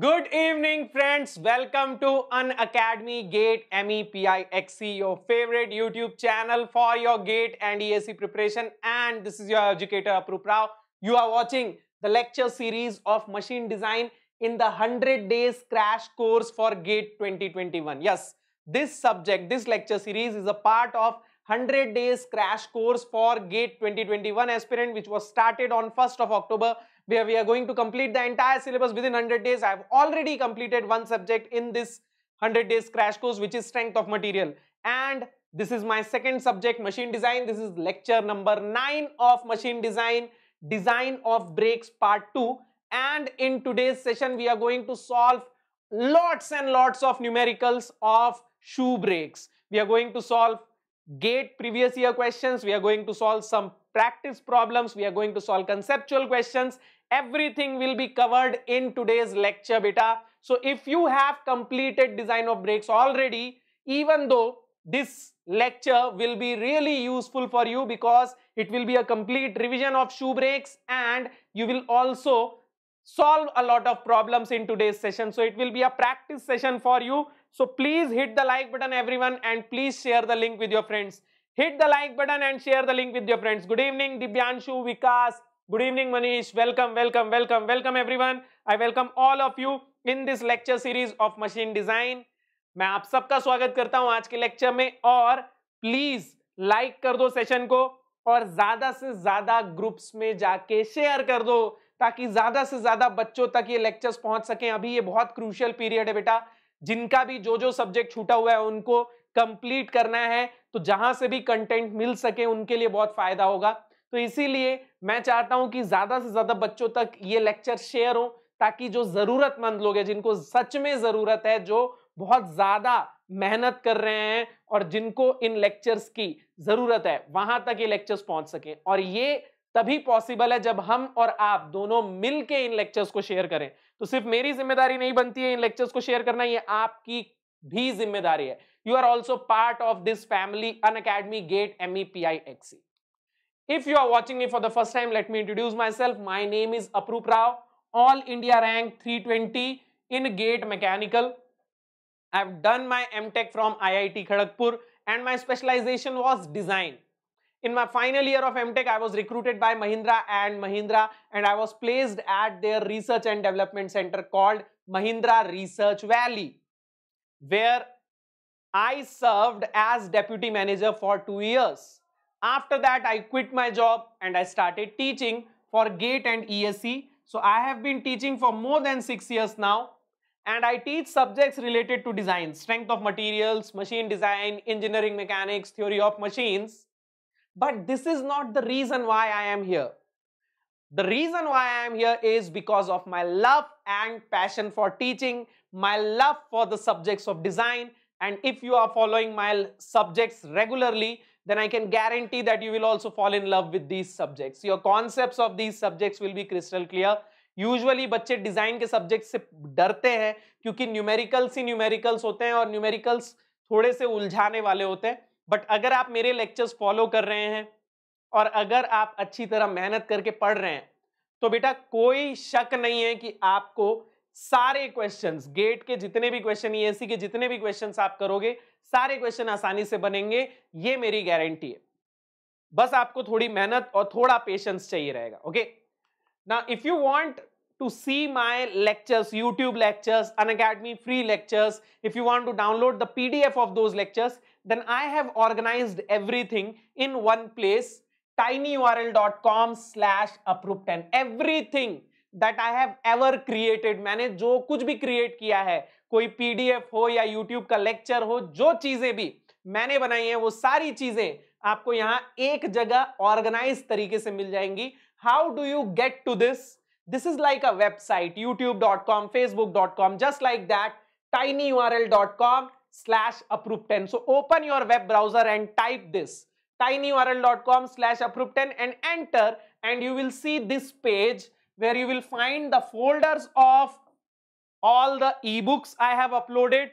Good evening friends, welcome to An Academy GATE MEPIXE, your favorite YouTube channel for your GATE and ESE preparation and this is your educator Aprup Rao. You are watching the lecture series of machine design in the 100 days crash course for GATE 2021. Yes, this subject, this lecture series is a part of 100 days crash course for GATE 2021 aspirant which was started on 1st of October where we are going to complete the entire syllabus within 100 days. I have already completed one subject in this 100 days crash course which is strength of material and this is my second subject machine design. This is lecture number 9 of machine design design of brakes part 2 and in today's session we are going to solve lots and lots of numericals of shoe brakes. We are going to solve gate previous year questions, we are going to solve some practice problems, we are going to solve conceptual questions Everything will be covered in today's lecture, beta. So if you have completed design of brakes already, even though this lecture will be really useful for you because it will be a complete revision of shoe brakes and you will also solve a lot of problems in today's session. So it will be a practice session for you. So please hit the like button everyone and please share the link with your friends. Hit the like button and share the link with your friends. Good evening Dibyanshu, Vikas, Good evening, Manish. Welcome, welcome, welcome, welcome, everyone. I welcome all of you in this lecture series of machine design. मैं आप सबका स्वागत करता हूं आज के lecture में और प्लीज लाइक कर दो सेशन को और ज्यादा से ज्यादा ग्रुप्स में जाके शेयर कर दो ताकि ज्यादा से ज्यादा बच्चों तक ये लेक्चर्स पहुंच सके अभी ये बहुत क्रूशियल पीरियड है बेटा जिनका भी जो जो सब्जेक्ट छूटा हुआ है उनको कंप्लीट करना है तो जहां से भी कंटेंट मिल सके उनके लिए बहुत फायदा होगा तो इसीलिए मैं चाहता हूं कि ज्यादा से ज्यादा बच्चों तक ये लेक्चर शेयर हो ताकि जो जरूरतमंद लोग हैं जिनको सच में जरूरत है जो बहुत ज्यादा मेहनत कर रहे हैं और जिनको इन लेक्चर्स की जरूरत है वहां तक ये लेक्चर्स पहुंच सके और ये तभी पॉसिबल है जब हम और आप दोनों मिलके इन लेक्चर्स को शेयर करें तो सिर्फ मेरी जिम्मेदारी नहीं बनती है इन लेक्चर्स को शेयर करना ये आपकी भी जिम्मेदारी है you are also part of this family Unacademy get M E P I access If you are watching me for the first time, let me introduce myself. My name is Aprup Rao, All India rank 320 in Gate Mechanical. I've done my MTech from IIT Kharagpur and my specialization was design. In my final year of MTech, I was recruited by Mahindra and Mahindra and I was placed at their research and development center called Mahindra Research Valley, where I served as deputy manager for two years. After that, I quit my job and I started teaching for GATE and ESE. So I have been teaching for more than 6 years now and I teach subjects related to design, strength of materials, machine design, engineering mechanics, theory of machines. But this is not the reason why I am here. The reason why I am here is because of my love and passion for teaching, my love for the subjects of design. And if you are following my subjects regularly, then I can guarantee that you will also fall in love with these subjects. Your concepts of these subjects will be crystal clear. Usually बच्चे design के subject से डरते हैं क्योंकि numericals ही numericals होते हैं और numericals थोड़े से उलझाने वाले होते हैं बट अगर आप मेरे लेक्चर्स फॉलो कर रहे हैं और अगर आप अच्छी तरह मेहनत करके पढ़ रहे हैं तो बेटा कोई शक नहीं है कि आपको सारे क्वेश्चंस गेट के जितने भी क्वेश्चन ईएससी e के जितने भी क्वेश्चन आप करोगे सारे क्वेश्चन आसानी से बनेंगे ये मेरी गारंटी है बस आपको थोड़ी मेहनत और थोड़ा पेशेंस चाहिए रहेगा ओके ना if you want to see my lectures YouTube lectures Unacademy free lectures if you want to download the PDF of those lectures then I have organise everything in one place tiny U R L dot com slash approve ten everything that I have ever created मैंने जो कुछ भी create किया है कोई PDF हो या YouTube का लेक्चर हो जो चीजें भी मैंने बनाई है वो सारी चीजें आपको यहां एक जगह ऑर्गेनाइज तरीके से मिल जाएंगी how do you get to this this is like a website YouTube dot com Facebook dot com just like that tiny U R L dot com slash approve10 so open your web browser and type this tinyurl.com slash ten and enter and you will see this page where you will find the folders of all the ebooks I have uploaded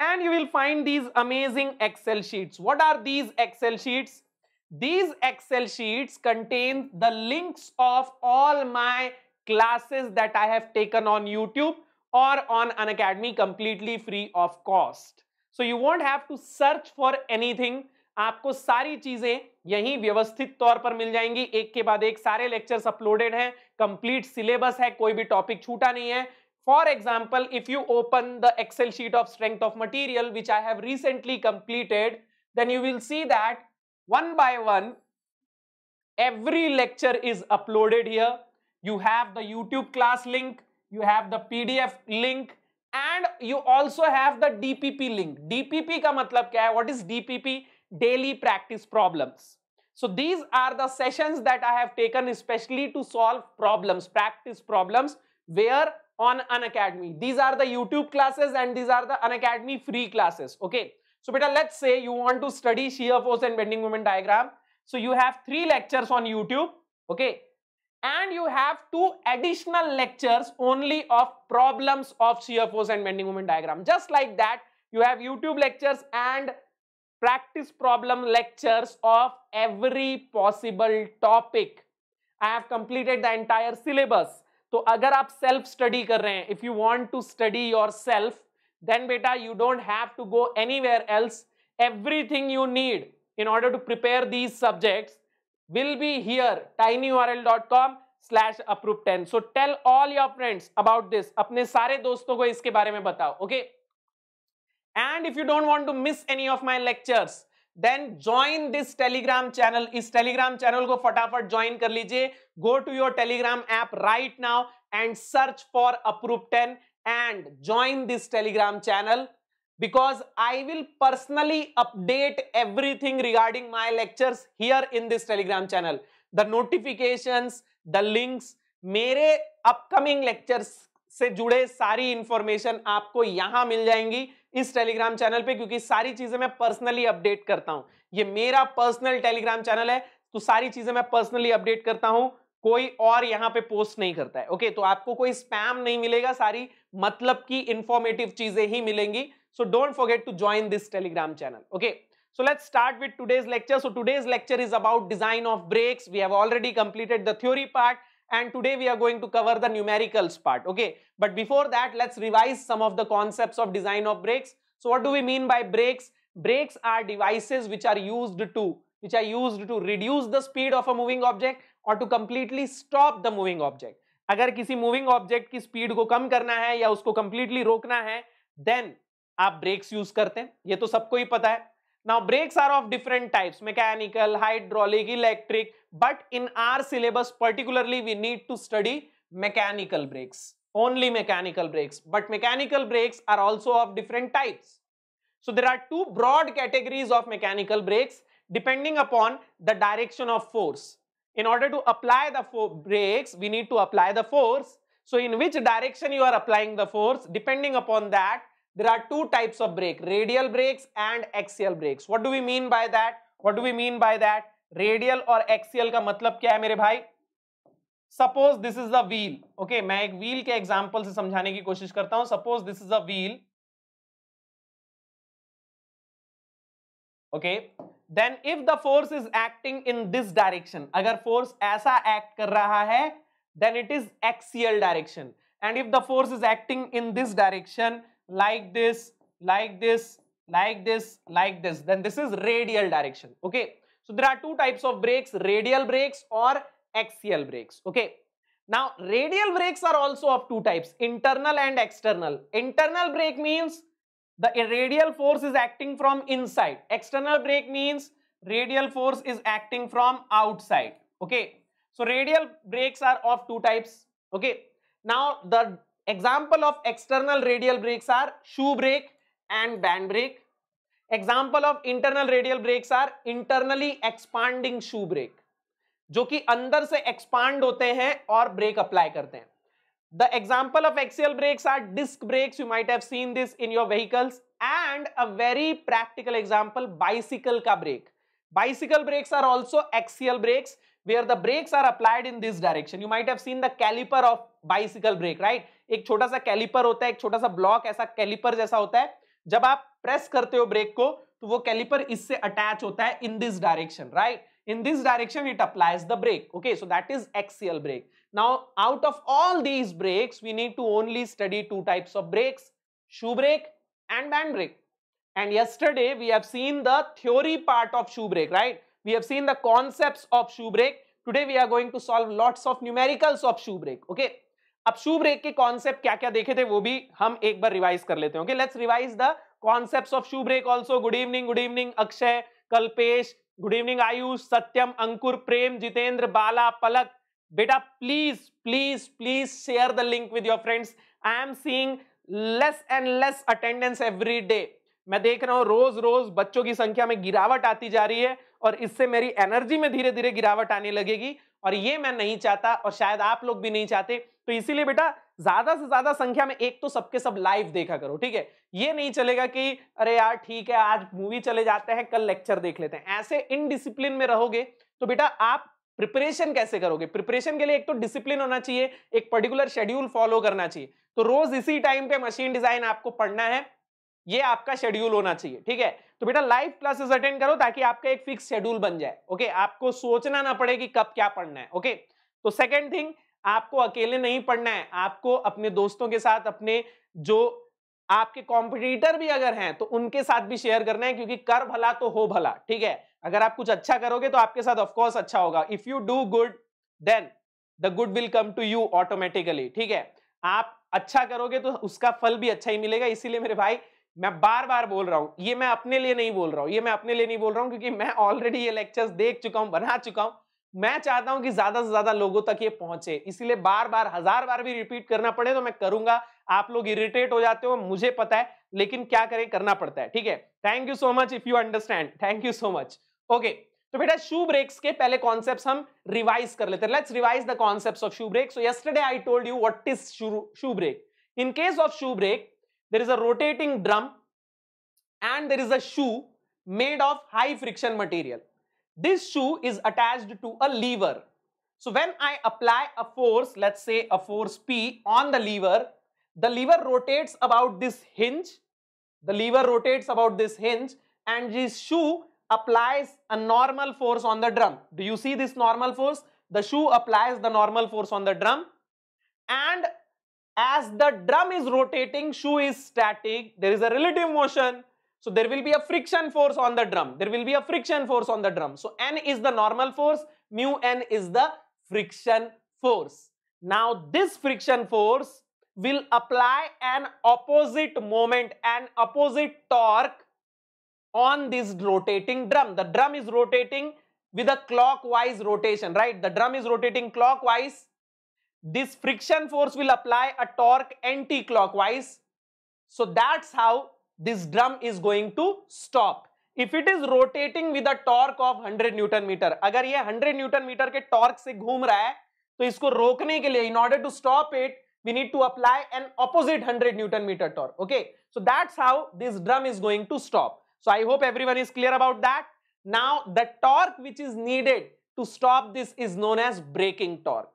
and you will find these amazing Excel sheets. What are these Excel sheets? These Excel sheets contain the links of all my classes that I have taken on YouTube or on Unacademy completely free of cost. So you won't have to search for anything. आपको सारी चीजें यहीं व्यवस्थित तौर पर मिल जाएंगी एक के बाद एक सारे लेक्चर्स अपलोडेड हैं कंप्लीट सिलेबस है कोई भी टॉपिक छूटा नहीं है for example if you open the excel sheet of strength of material which i have recently completed then you will see that one by one every lecture is uploaded here you have the youtube class link you have the pdf link and you also have the dpp link dpp ka matlab kya hai what is dpp daily practice problems. So these are the sessions that I have taken especially to solve problems, practice problems where on Unacademy. These are the YouTube classes and these are the Unacademy free classes. Okay. So beta, let's say you want to study shear force and bending moment diagram. So you have three lectures on YouTube. Okay. And you have two additional lectures only of problems of shear force and bending moment diagram. Just like that, you have YouTube lectures and practice problem lectures of every possible topic. I have completed the entire syllabus. तो अगर आप self study कर रहे हैं if you want to study your self then बेटा you don't have to go anywhere else everything you need in order to prepare these subjects will be here tinyurl.com slash approve 10 so tell all your friends about this अपने सारे दोस्तों को इसके बारे में बताओ okay okay? And if you don't want to miss any of my lectures, then join this Telegram channel इस Telegram channel को फटाफट ज्वाइन कर लीजिए go to your Telegram app right now and search for approve ten and join this Telegram channel because I will personally update everything regarding my lectures here in this telegram channel. The notifications, the links, mere upcoming lectures se jude sari information aapko yahan mil jayengi इस Telegram channel पे क्योंकि सारी चीजें मैं personally update करता हूं ये मेरा पर्सनल टेलीग्राम चैनल है तो सारी चीजें मैं पर्सनली अपडेट करता हूं कोई और यहां पे पोस्ट नहीं करता है ओके तो आपको कोई स्पैम नहीं मिलेगा सारी मतलब की इंफॉर्मेटिव चीजें ही मिलेंगी so don't forget to join this Telegram channel okay so let's start with today's lecture so today's lecture is about design of brakes we have already completed the theory part and today we are going to cover the numericals part, okay? But before that, let's revise some of the concepts of design of brakes. So what do we mean by brakes? Brakes are devices which are used to, which are used to reduce the speed of a moving object or to completely stop the moving object. agar kisi moving object ki speed ko kam karna hai ya usko completely rokna hai then aap brakes use karte hain ye to sabko hi pata hai Now brakes are of different types mechanical, hydraulic, electric but in our syllabus particularly we need to study mechanical brakes only mechanical brakes but mechanical brakes are also of different types. So there are two broad categories of mechanical brakes depending upon the direction of force. In order to apply the brakes we need to apply the force. So in which direction you are applying the force depending upon that there are two types of brake radial brakes and axial brakes what do we mean by that what do we mean by that radial और axial का मतलब क्या है मेरे भाई suppose this is the wheel okay मैं एक wheel के एग्जाम्पल से समझाने की कोशिश करता हूं suppose this is a wheel okay then if the force is acting in this direction अगर फोर्स ऐसा एक्ट कर रहा है then it is axial direction and if the force is acting in this direction like this, like this, like this, like this, then this is radial direction. Okay. So there are two types of brakes, radial brakes or axial brakes. Okay. Now radial brakes are also of two types, internal and external. Internal brake means the radial force is acting from inside. External brake means radial force is acting from outside. Okay. So radial brakes are of two types. Okay. Now the example of external radial brakes are shoe brake and band brake example of internal radial brakes are internally expanding shoe brake जो कि अंदर से expand होते हैं और break apply करते हैं the example of axial brakes are disc brakes you might have seen this in your vehicles and a very practical example bicycle का brake bicycle brakes are also axial brakes where the brakes are applied in this direction you might have seen the caliper of bicycle brake right एक छोटा सा caliper होता है एक छोटा सा block ऐसा कैलिपर जैसा होता है जब आप प्रेस करते हो ब्रेक को तो वो कैलिपर इससे अटैच होता है in this direction right in this direction it applies the brake okay so that is axial brake now out of all these brakes we need to only study two types of brakes shoe brake and band brake and yesterday we have seen the theory part of shoe brake right we have seen the concept of shoe brake today we are going to solve lots of numericals of shoe brake okay? अब शुभ रेख के concept क्या क्या देखे थे वो भी हम एक बार रिवाइज कर लेते हैं okay let's revise the concept of shoe brake also good evening good evening Akshay Kalpesh good evening Ayush Satyam Ankur Prem Jitendra Bala Palak बेटा please please please share the link with your friends I am seeing less and less attendance every day मैं देख रहा हूँ रोज रोज बच्चों की संख्या में गिरावट आती जा रही है और इससे मेरी एनर्जी में धीरे धीरे गिरावट आने लगेगी और ये मैं नहीं चाहता और शायद आप लोग भी नहीं चाहते तो इसीलिए बेटा ज्यादा से ज्यादा संख्या में एक तो सबके सब लाइव देखा करो ठीक है ये नहीं चलेगा कि अरे यार ठीक है आज मूवी चले जाते हैं कल लेक्चर देख लेते हैं ऐसे इनडिसिप्लिन में रहोगे तो बेटा आप प्रिपरेशन कैसे करोगे प्रिपरेशन के लिए एक तो डिसिप्लिन होना चाहिए एक पर्टिकुलर शेड्यूल फॉलो करना चाहिए तो रोज इसी टाइम पे मशीन डिजाइन आपको पढ़ना है ये आपका शेड्यूल होना चाहिए ठीक है तो बेटा लाइव क्लासेस अटेंड करो ताकि आपका एक फिक्स शेड्यूल बन जाए ओके आपको सोचना ना पड़े कि कब क्या पढ़ना है ओके तो सेकेंड थिंग आपको अकेले नहीं पढ़ना है आपको अपने दोस्तों के साथ अपने जो आपके कॉम्पिटिटर भी अगर हैं तो उनके साथ भी शेयर करना है क्योंकि कर भला तो हो भला ठीक है अगर आप कुछ अच्छा करोगे तो आपके साथ ऑफकोर्स अच्छा होगा if you do good then the good will come to you automatically ठीक है आप अच्छा करोगे तो उसका फल भी अच्छा ही मिलेगा इसीलिए मेरे भाई मैं बार बार बोल रहा हूं ये मैं अपने लिए नहीं बोल रहा हूं ये मैं अपने लिए नहीं बोल रहा हूं क्योंकि मैं ऑलरेडी ये लेक्चर्स देख चुका हूं बना चुका हूं मैं चाहता हूं कि ज्यादा से ज्यादा लोगों तक ये पहुंचे इसीलिए बार बार हजार बार भी रिपीट करना पड़े तो मैं करूंगा आप लोग इरिटेट हो जाते हो मुझे पता है लेकिन क्या करें करना पड़ता है ठीक है thank you so much if you understand thank you so much okay तो बेटा शू ब्रेक्स के पहले कॉन्सेप्ट हम रिवाइज कर लेते हैं let's revise the concept of shoe brake so yesterday I told you is shoe brake in case of shoe brake there is a rotating drum and there is a shoe made of high friction material. This shoe is attached to a lever. So when I apply a force, let's say a force P on the lever, the lever rotates about this hinge, the lever rotates about this hinge and this shoe applies a normal force on the drum. Do you see this normal force? The shoe applies the normal force on the drum and as the drum is rotating, shoe is static, there is a relative motion. So there will be a friction force on the drum. There will be a friction force on the drum. So N is the normal force, mu N is the friction force. Now this friction force will apply an opposite moment, an opposite torque on this rotating drum. The drum is rotating with a clockwise rotation, right? The drum is rotating clockwise this friction force will apply a torque anti-clockwise. So that's how this drum is going to stop. If it is rotating with a torque of 100 newton meter, अगर ये 100 newton meter के torque से घूम रहा है तो इसको रोकने के लिए in order to stop it, we need to apply an opposite 100 newton meter torque okay so that's how this drum is going to stop so i hope everyone is clear about that now the torque which is needed to stop this is known as braking torque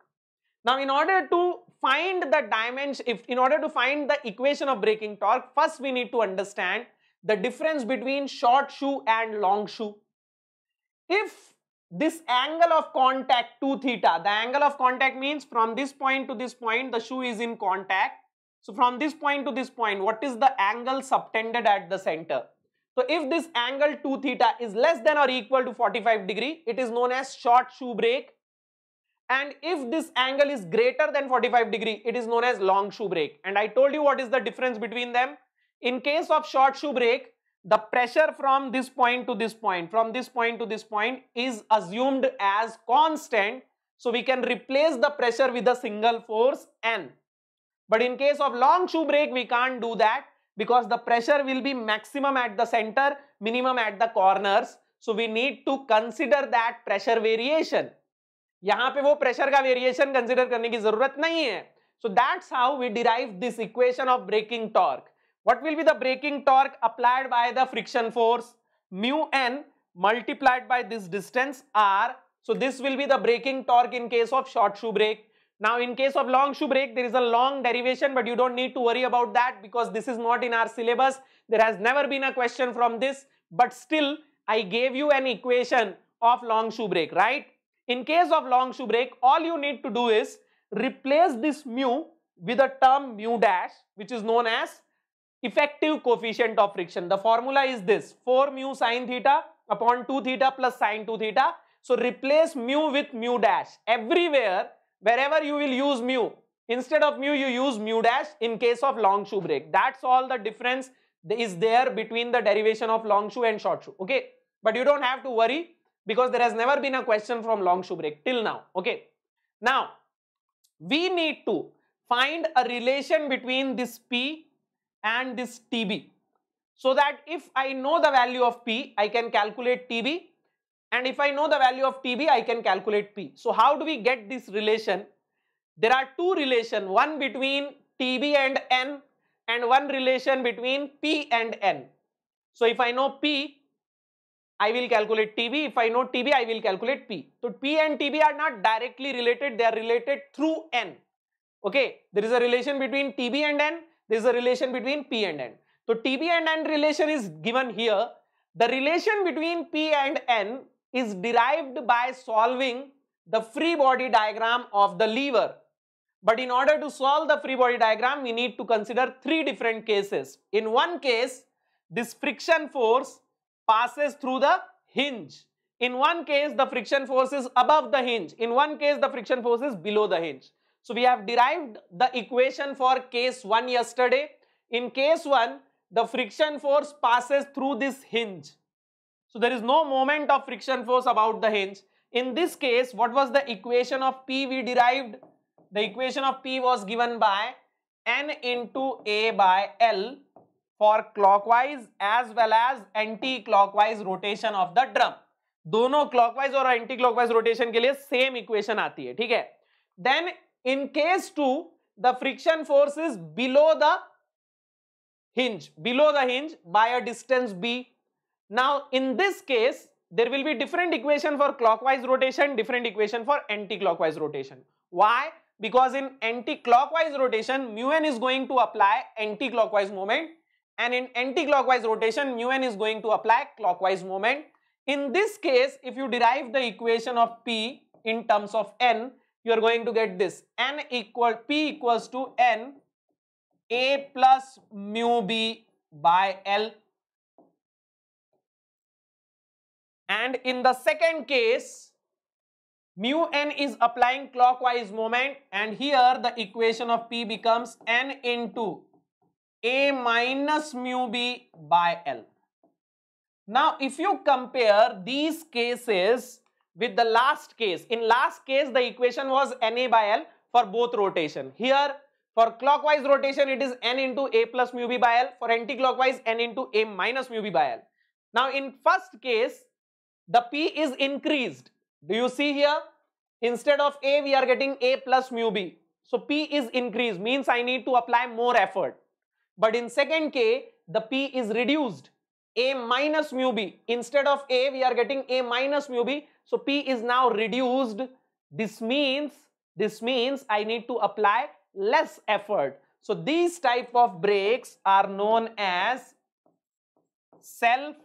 now, in order to find the dimension, if in order to find the equation of breaking torque, first we need to understand the difference between short shoe and long shoe. If this angle of contact 2 theta, the angle of contact means from this point to this point, the shoe is in contact. So, from this point to this point, what is the angle subtended at the center? So, if this angle 2 theta is less than or equal to 45 degree, it is known as short shoe brake and if this angle is greater than 45 degree, it is known as long shoe break. And I told you what is the difference between them. In case of short shoe break, the pressure from this point to this point, from this point to this point is assumed as constant. So we can replace the pressure with a single force N. But in case of long shoe break, we can't do that because the pressure will be maximum at the center, minimum at the corners. So we need to consider that pressure variation. यहां पे वो pressure का variation consider करने की जरूरत नहीं है so that's how we derive this equation of braking torque what will be the braking torque applied by the friction force mu n multiplied by this distance r so this will be the braking torque in case of short shoe brake now in case of long shoe brake there is a long derivation but you don't need to worry about that because this is not in our syllabus there has never been a question from this but still i gave you an equation of long shoe brake right In case of long shoe break, all you need to do is replace this mu with a term mu dash which is known as effective coefficient of friction. The formula is this 4 mu sine theta upon 2 theta plus sine 2 theta. So replace mu with mu dash. Everywhere, wherever you will use mu, instead of mu you use mu dash in case of long shoe break. That's all the difference is there between the derivation of long shoe and short shoe. Okay, but you don't have to worry because there has never been a question from long shoe break till now. Okay. Now, we need to find a relation between this P and this TB so that if I know the value of P, I can calculate TB and if I know the value of TB, I can calculate P. So, how do we get this relation? There are two relation, one between TB and N and one relation between P and N. So, if I know P, I will calculate TB. If I know TB, I will calculate P. So P and TB are not directly related. They are related through N. Okay. There is a relation between TB and N. There is a relation between P and N. So TB and N relation is given here. The relation between P and N is derived by solving the free body diagram of the lever. But in order to solve the free body diagram, we need to consider three different cases. In one case, this friction force passes through the hinge. In one case, the friction force is above the hinge. In one case, the friction force is below the hinge. So we have derived the equation for case 1 yesterday. In case 1, the friction force passes through this hinge. So there is no moment of friction force about the hinge. In this case, what was the equation of P we derived? The equation of P was given by N into A by L for clockwise as well as anti-clockwise rotation of the drum. दोनों clockwise और anti-clockwise rotation, के लिए same equation. आती है ठीक है in case two, the friction force is below the hinge below the hinge by a distance b now in this case there will be different equation for clockwise rotation different equation for anti-clockwise rotation why because in anti-clockwise rotation mu n is going to apply anti-clockwise moment and in anti-clockwise rotation mu n is going to apply clockwise moment. In this case, if you derive the equation of P in terms of n, you are going to get this n equal P equals to n A plus mu B by L. And in the second case, mu n is applying clockwise moment and here the equation of P becomes n into a minus mu B by L. Now, if you compare these cases with the last case, in last case the equation was Na by L for both rotation. Here for clockwise rotation it is N into A plus mu B by L, for anti-clockwise N into A minus mu B by L. Now in first case the P is increased. Do you see here? Instead of A we are getting A plus mu B. So P is increased means I need to apply more effort. But in second K, the P is reduced. A minus mu B. Instead of A, we are getting A minus mu B. So P is now reduced. This means, this means I need to apply less effort. So these type of brakes are known as self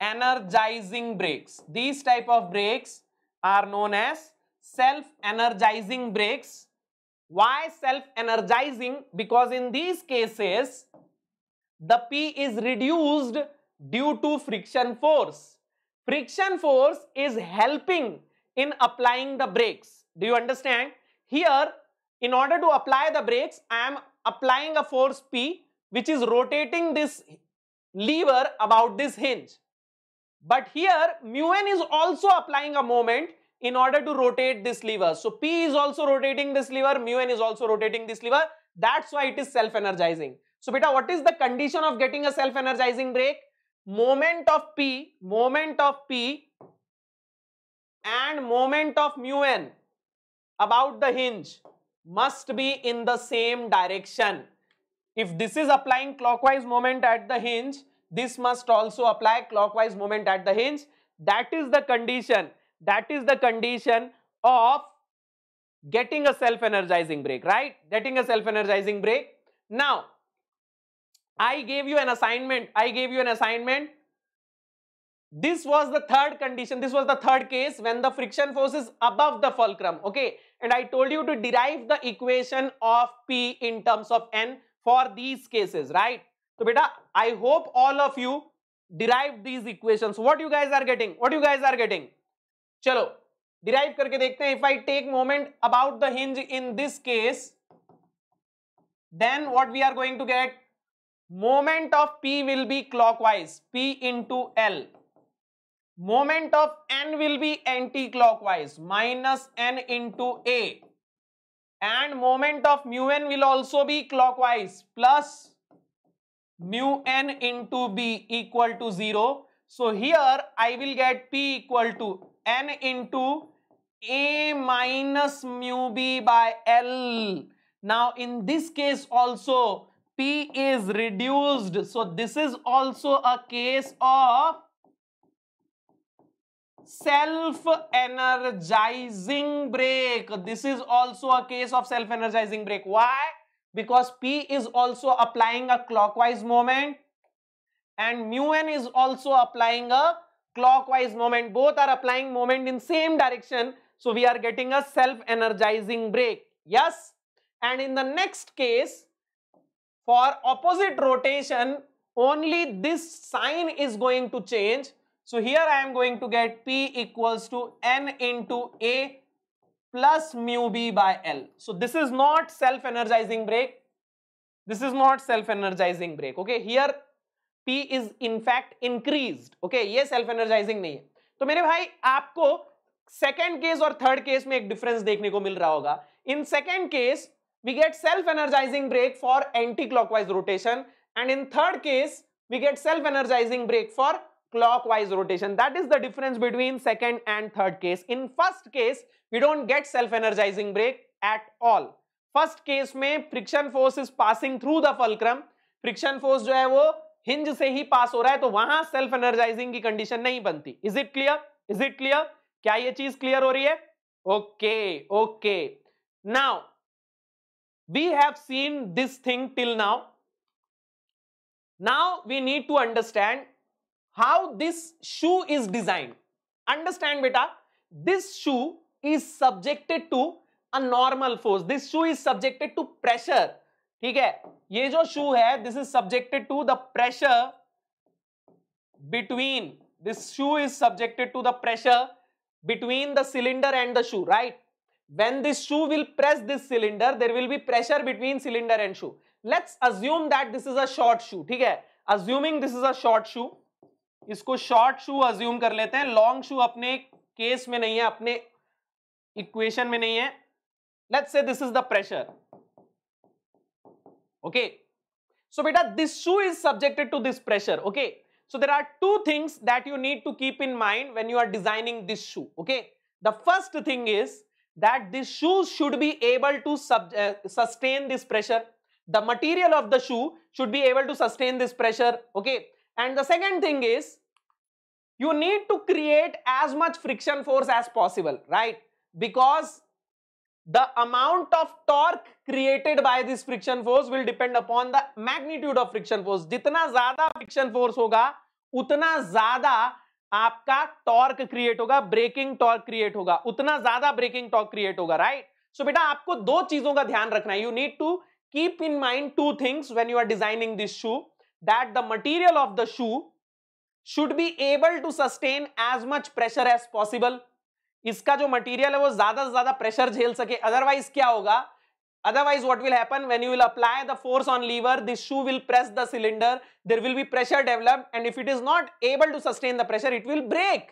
energizing brakes. These type of brakes are known as self energizing brakes why self-energizing? Because in these cases, the P is reduced due to friction force. Friction force is helping in applying the brakes. Do you understand? Here, in order to apply the brakes, I am applying a force P which is rotating this lever about this hinge. But here mu n is also applying a moment in order to rotate this lever. So P is also rotating this lever, mu n is also rotating this lever. That's why it is self-energizing. So beta, what is the condition of getting a self-energizing brake? Moment of P, moment of P and moment of mu n about the hinge must be in the same direction. If this is applying clockwise moment at the hinge, this must also apply clockwise moment at the hinge. That is the condition that is the condition of getting a self-energizing break, right? Getting a self-energizing break. Now, I gave you an assignment. I gave you an assignment. This was the third condition. This was the third case when the friction force is above the fulcrum, okay? And I told you to derive the equation of P in terms of N for these cases, right? So, beta, I hope all of you derived these equations. What you guys are getting? What you guys are getting? चलो derive करके देखते हैं if I take moment about the hinge in this case then what we are going to get moment of P will be clock P into L moment of N will be anti clockwise minus N into A and moment of mu N will also be clockwise plus mu N into B equal to zero so here I will gate P equal to n into a minus mu b by L. Now in this case also P is reduced. So this is also a case of self-energizing break. This is also a case of self-energizing break. Why? Because P is also applying a clockwise moment and mu n is also applying a clockwise moment. Both are applying moment in same direction. So we are getting a self-energizing brake. Yes. And in the next case, for opposite rotation, only this sign is going to change. So here I am going to get P equals to N into A plus mu B by L. So this is not self-energizing brake. This is not self-energizing brake. Okay, here P is in fact increase okay ये self energising नहीं है तो मेरे भाई आपको second case और third case में एक डिफरेंस देखने को मिल रहा होगा in second case we get self energizing brake for anti clockwise rotation and in third case we get self energizing brake for clockwise rotation that is the difference between second and third case in first case we don't get self energizing brake at all first case में friction force is passing through the fulcrum friction force जो है वो hinge से ही पास हो रहा है तो वहां सेल्फ एनर्जाइजिंग की कंडीशन नहीं बनती is it clear is it clear क्या ये चीज क्लियर हो रही है okay okay now we have seen this thing till now now we need to understand how this shoe is design understand बेटा this shoe is subjected to a normal force this shoe is subjected to pressure ठीक है ये जो shoe है this is subjected to the pressure between this shoe is subjected to the pressure between the cylinder and the shoe right when this shoe will press this cylinder there will be pressure between cylinder and shoe let's assume that this is a short shoe ठीक है assuming this is a short shoe इसको short shoe assume कर लेते हैं long shoe अपने case में नहीं है अपने इक्वेशन में नहीं है let's say this is the pressure Okay. So beta, this shoe is subjected to this pressure. Okay. So there are two things that you need to keep in mind when you are designing this shoe. Okay. The first thing is that this shoe should be able to sub, uh, sustain this pressure. The material of the shoe should be able to sustain this pressure. Okay. And the second thing is you need to create as much friction force as possible. Right. Because the amount of torque created by this friction force will depend upon the magnitude of friction force जितना ज्यादा friction force होगा उतना ज्यादा आपका torque create होगा braking torque create होगा उतना ज्यादा ब्रेकिंग टॉर्क क्रिएट होगा राइट सो बेटा आपको दो चीजों का ध्यान रखना है you need to keep in mind two things when you are designing this shoe that the material of the shoe should be able to sustain as much pressure as possible इसका जो मटेरियल है वो ज्यादा से ज्यादा pressure झेल सके otherwise क्या होगा otherwise what will happen when you will apply the force on lever this shoe will press the cylinder there will be pressure developed and if it is not able to sustain the pressure it will break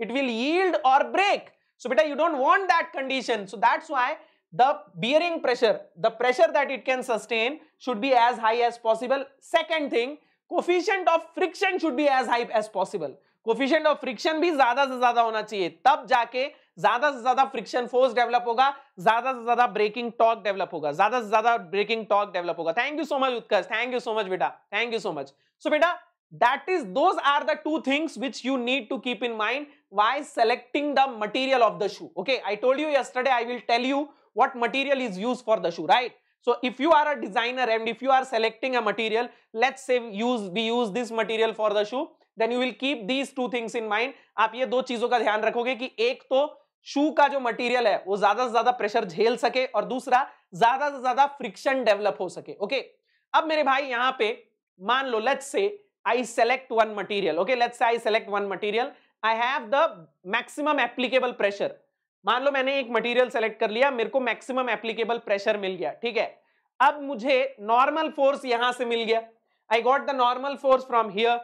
it will yield और break so बेटा you don't want that condition so that's why the bearing pressure the pressure that it can sustain should be as high as possible second thing coefficient of friction should be as high as possible coefficient of friction भी ज्यादा से ज्यादा होना चाहिए तब जाके ज्यादा से ज्यादा फ्रिक्शन फोर्स डेवलप होगा ज्यादा से ज्यादा ब्रेकिंग टॉक डेवलप होगा ज्यादा से ज्यादा ब्रेकिंग टॉक डेवलप होगा thank you so much Utkarsh thank you so much बेटा thank you so much so बेटा that is those are the two things which you need to keep in mind while selecting the material of the shoe okay i told you yesterday i will tell you what material is used for the shoe right so if you are a designer and if you are selecting a material let's say use we use this material for the shoe then you will keep these two things in mind आप ये दो चीजों का ध्यान रखोगे कि एक तो शू का जो मटेरियल है वो ज्यादा से ज्यादा प्रेशर झेल सके और दूसरा ज्यादा से ज्यादा फ्रिक्शन डेवलप हो सके ओके okay? अब मेरे भाई यहां पे मान लो let's say I select one material okay let's say I select one material I have the maximum applicable pressure मान लो मैंने एक मटेरियल सेलेक्ट कर लिया मेरे को मैक्सिमम एप्लीकेबल प्रेशर मिल गया ठीक है अब मुझे नॉर्मल फोर्स यहां से मिल गया I got the normal force from here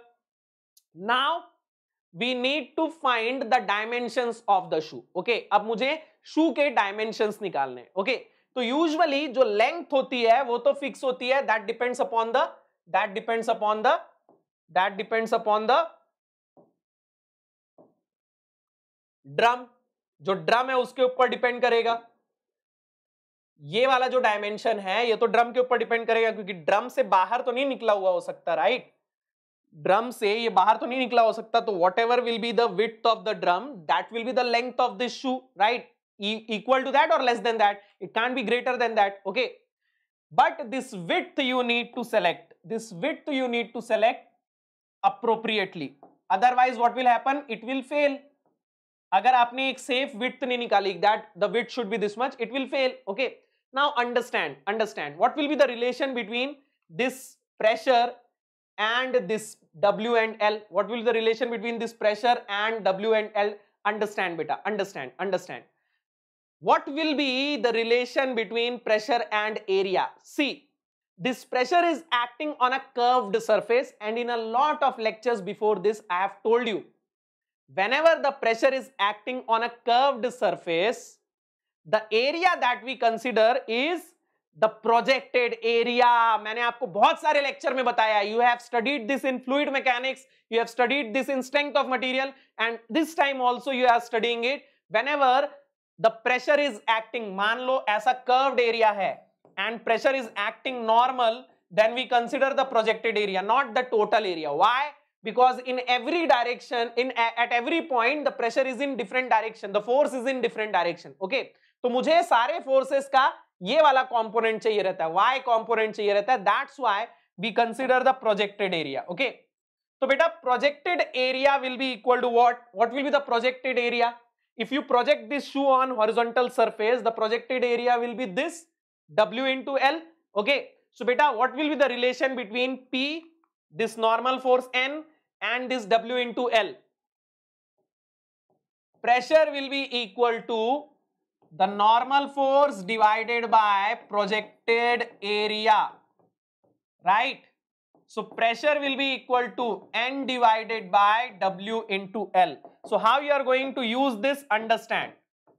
now we need to find the dimension of the shoe okay अब मुझे शू के डायमेंशन निकालने ओके okay? तो यूजली जो लेंथ होती है वो तो फिक्स होती है that depends upon the that depends upon the that depends upon the drum जो ड्रम है उसके ऊपर डिपेंड करेगा ये वाला जो डायमेंशन है ये तो ड्रम के ऊपर डिपेंड करेगा क्योंकि ड्रम से बाहर तो नहीं निकला हुआ हो सकता राइट ड्रम से ये बाहर तो नहीं निकला हो सकता तो whatever will be width of the drum that will be the of this shoe right equal to that और less than that it can be greater than that okay but this width you need to select this width you need to select appropriately otherwise what will happen it will fail अगर आपने एक safe width नहीं निकाली that the width should be this much it will fail okay now understand understand what will be the relation between this pressure and this W and L. What will the relation between this pressure and W and L? Understand beta, understand, understand. What will be the relation between pressure and area? See, this pressure is acting on a curved surface and in a lot of lectures before this I have told you. Whenever the pressure is acting on a curved surface, the area that we consider is the projected area मैंने आपको बहुत सारे lecture में बताया you have studied this in fluid mechanics you have studied this in strength of material and this time also you are studying it whenever the pressure is acting मान लो ऐसा curved area है and pressure is acting normal then we consider the projected area not the total area why because in every direction in at every point the pressure is in different direction the force is in different direction okay to mujhe sare forces ka ये वाला component चाहिए रहता है Y component चाहिए रहता है that's why we consider the projected area okay तो बेटा projected area will be equal to what what will be the projected area if you project this shoe on horizontal surface the projected area will be this W into L, okay. So, beta, what will be the relation between P, this normal force N, and this W into L? Pressure will be equal to the normal force divided by projected area right so pressure will be equal to n divided by w into l so how you are going to use this understand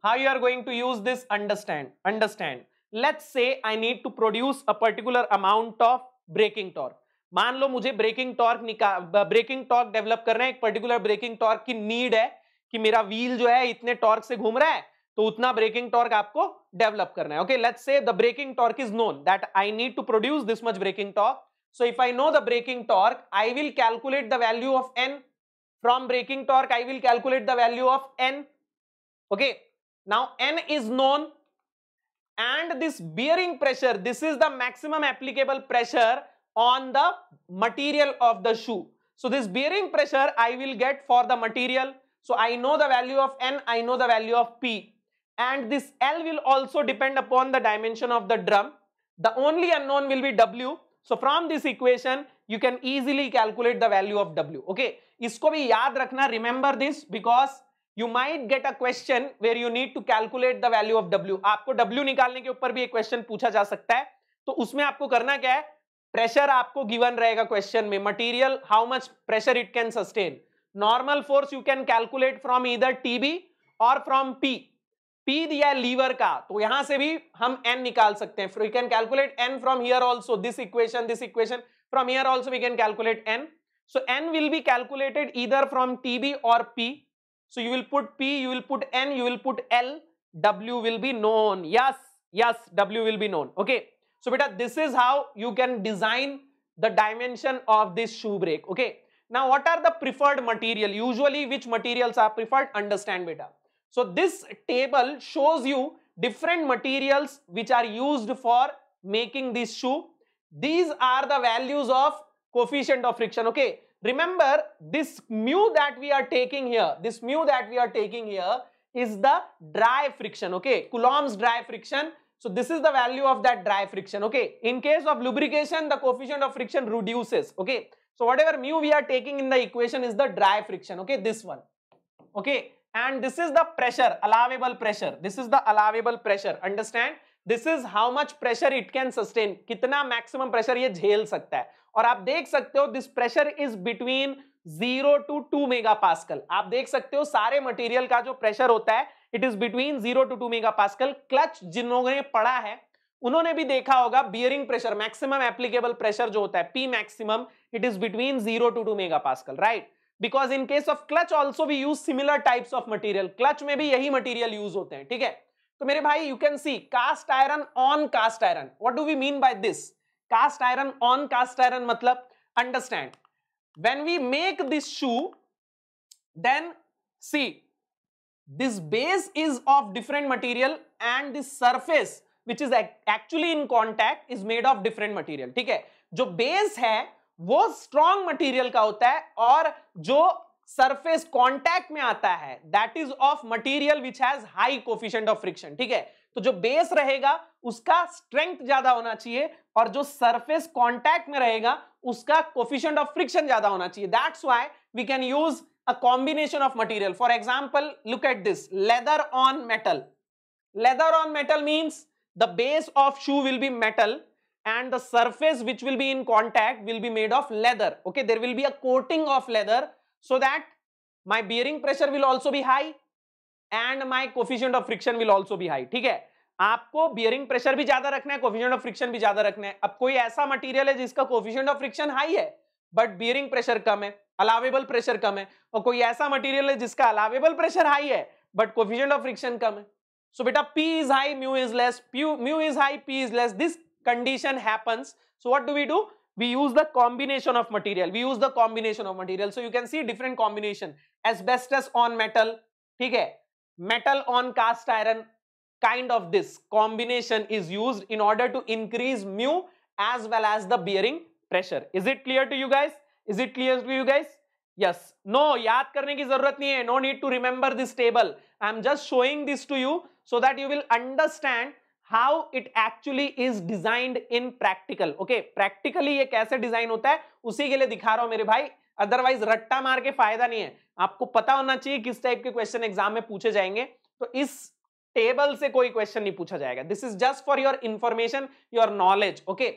how you are going to use this understand understand let's say i need to produce a particular amount of braking torque मान लो मुझे braking torque निकाल braking torque develop करना है एक particular braking torque की need है कि मेरा व्हील जो है इतने टॉर्क से घूम रहा है तो उतना ब्रेकिंग टॉर्क आपको डेवलप करना है let's say the breaking torque is known that I need to produce this much breaking torque. so if i know the breaking torque i will calculate the value of n from breaking torque i will calculate the value of n okay now n is known and this bearing pressure this is the maximum applicable pressure on the material of the shoe so this bearing pressure i will get for the material so i know the value of n i know the value of p and this L will also depend upon the dimension of the drum. The only unknown will be W. So from this equation, you can easily calculate the value of W. Okay, isko bhi yaad rakhna Remember this because you might get a question where you need to calculate the value of W. aapko W nikalne ke upar bhi ek question pucha ja sakta hai to usme aapko karna kya hai pressure aapko given rahega question mein material how much pressure it can sustain normal force you can calculate from either tb or from p P दिया lever का तो यहां से भी हम N निकाल सकते हैं we can calculate N from here also this equation this equation from here also we can calculate N so n will be calculated either from tb or p so you will put p you will put n you will put l w will be known yes yes w will be known okay so beta this is how you can design the dimension of this shoe brake okay now what are the preferred material usually which materials are preferred understand beta So this table shows you different materials which are used for making this shoe. These are the values of coefficient of friction. Okay. Remember this mu that we are taking here, this mu that we are taking here is the dry friction. Okay. Coulomb's dry friction. So this is the value of that dry friction. Okay. In case of lubrication, the coefficient of friction reduces. Okay. So whatever mu we are taking in the equation is the dry friction. Okay. This one. Okay. and this is the pressure allowable pressure this is the allowable pressure understand this is how much pressure it can sustain कितना maximum pressure ये झेल सकता है और आप देख सकते हो this pressure is between zero to two mega pascal आप देख सकते हो सारे मटेरियल का जो प्रेशर होता है it is between zero to two mega pascal clutch जिन्होंने पढ़ा है उन्होंने भी देखा होगा bearing pressure maximum applicable pressure जो होता है P maximum it is between zero to two mega pascal right because in case of clutch also भी use similar types of material clutch में भी यही मटीरियल यूज होते हैं ठीक है तो मेरे भाई you can see cast iron on cast iron what do we mean by this cast iron on cast iron मतलब understand when we make this shoe then see this base is of different material and this surface which is actually in contact is made of different material ठीक है जो base है वो strong material का होता है और जो सरफेस कांटेक्ट में आता है that is of material which has high coefficient of friction ठीक है तो जो बेस रहेगा उसका स्ट्रेंथ ज्यादा होना चाहिए और जो सरफेस कॉन्टैक्ट में रहेगा उसका कोफिशियंट ऑफ फ्रिक्शन ज्यादा होना चाहिए that's why we can use a combination of material for example look at this leather on metal leather on metal means the base of shoe will be metal and the surface which will be in contact will be made of leather okay there will be a coating of leather so that my bearing pressure will also be high and my coefficient of friction will also be high ठीक है आपको bearing pressure भी ज्यादा रखना है coefficient of friction भी ज्यादा रखना है अब कोई ऐसा मटेरियल है जिसका कोफिशियंट ऑफ फ्रिक्शन हाई है बट बियरिंग प्रेशर कम है अलावेबल प्रेशर कम है और कोई ऐसा मटेरियल है जिसका अलावेबल प्रेशर हाई है बट कोफिशियंट ऑफ फ्रिक्शन कम है सो so, बेटा P is high mu is less mu is high P is less this condition happens, so what do we do? We use the combination of material. We use the combination of material. So you can see different combination. Asbestos on metal, okay? Metal on cast iron, kind of this combination is used in order to increase mu as well as the bearing pressure. Is it clear to you guys? Is it clear to you guys? Yes. No, याद करने की जरूरत नहीं है. No need to remember this table. I am just showing this to you so that you will understand how it actually is designed in practical okay practically ये कैसे design होता है उसी के लिए दिखा रहा हूं मेरे भाई अदरवाइज रट्टा मार के फायदा नहीं है आपको पता होना चाहिए किस टाइप के क्वेश्चन एग्जाम में पूछे जाएंगे तो इस टेबल से कोई क्वेश्चन नहीं पूछा जाएगा this is just for your information your knowledge okay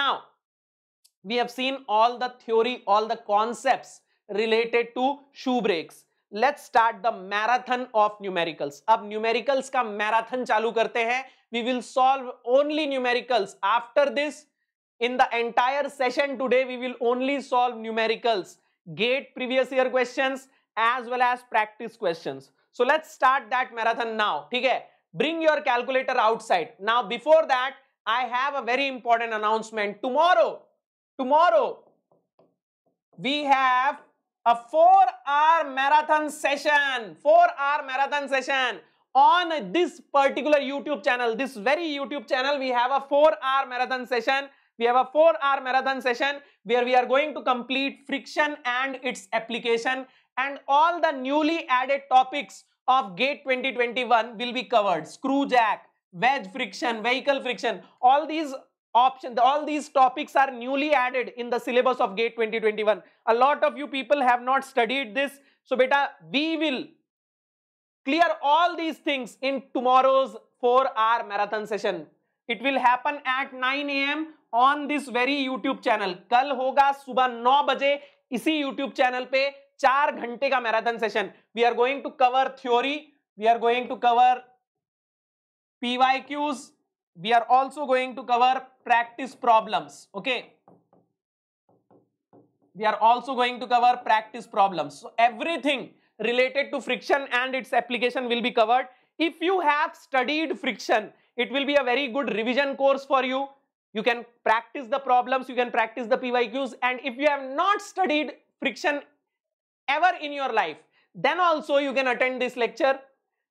now we have seen all the theory all the concept related to shoe brakes Let's start the marathon of numericals. अब numericals का marathon चालू करते हैं We will solve only numericals after this. in the entire session today we will only solve numericals gate previous year questions as well as practice questions so let's start that marathon now ठीक है. bring your calculator outside now before that i have a very important announcement tomorrow tomorrow we have a four hour marathon session, four hour marathon session on this particular YouTube channel, this very YouTube channel, we have a four hour marathon session. We have a four hour marathon session where we are going to complete friction and its application and all the newly added topics of GATE 2021 will be covered. Screw jack, wedge friction, vehicle friction, all these option all these topics are newly added in the syllabus of gate 2021 a lot of you people have not studied this so beta we will clear all these things in tomorrow's 4 hour marathon session it will happen at 9 am on this very youtube channel kal hoga subah 9 baje isi youtube channel pe 4 घंटे का marathon session. We are going to cover theory. We are going to cover PYQs we are also going to cover practice problems okay we are also going to cover practice problems so everything related to friction and its application will be covered if you have studied friction it will be a very good revision course for you you can practice the problems you can practice the pyqs and if you have not studied friction ever in your life then also you can attend this lecture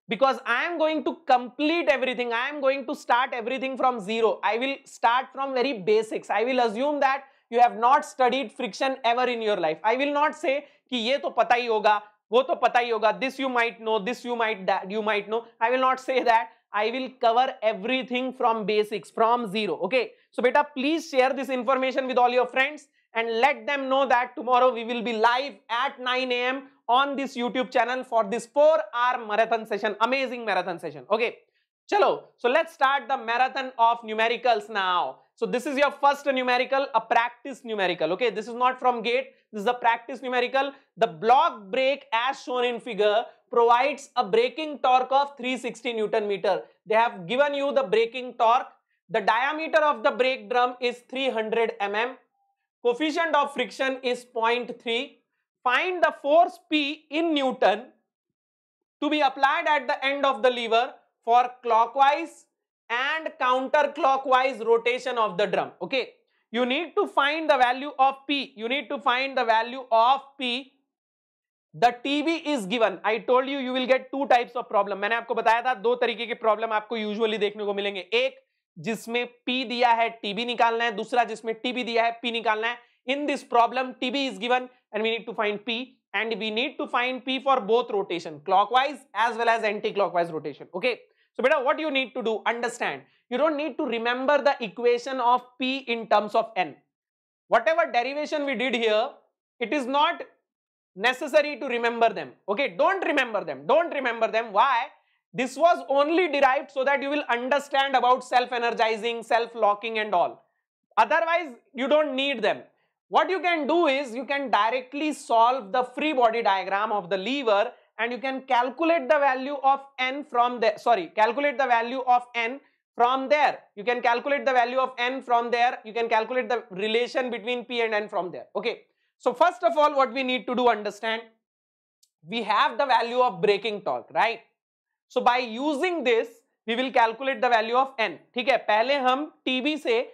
because I am going to complete everything. I am going to start everything from zero. I will start from very basics. I will assume that you have not studied friction ever in your life. I will not say कि ये तो पता ही होगा वो तो पता ही होगा this you might know this you might that you might know I will not say that I will cover everything from basics from zero okay so beta please share this information with all your friends and let them know that tomorrow we will be live at 9 a.m on this YouTube channel for this 4-hour marathon session. Amazing marathon session. Okay. Chalo. So let's start the marathon of numericals now. So this is your first numerical, a practice numerical. Okay. This is not from gate. This is a practice numerical. The block break as shown in figure provides a braking torque of 360 Newton meter. They have given you the braking torque. The diameter of the brake drum is 300 mm. Coefficient of friction is 0.3 find the force P in Newton to be applied at the end of the lever for clockwise and counterclockwise rotation of the drum. Okay. You need to find the value of P. You need to find the value of P. The tv is given. I told you you will get two types of problem. maine aapko bataya tha do tarike ke problem aapko usually dekhne ko milenge ek jisme P diya hai tv nikalna hai dusra jisme tv diya hai P nikalna hai In this problem tv is given. and we need to find P and we need to find P for both rotation clockwise as well as anti-clockwise rotation. Okay. So beta what you need to do understand you don't need to remember the equation of P in terms of N. Whatever derivation we did here it is not necessary to remember them. Okay. Don't remember them. Don't remember them. Why? This was only derived so that you will understand about self-energizing, self-locking and all. Otherwise, you don't need them. What you can do is you can directly solve the free body diagram of the lever and you can calculate the value of n from there. Sorry, calculate the value of n from there. You can calculate the value of n from there. You can calculate the relation between p and n from there. Okay. So first of all, what we need to do understand, we have the value of breaking torque, right? So by using this, we will calculate the value of n. ठीक है, पहले हम TB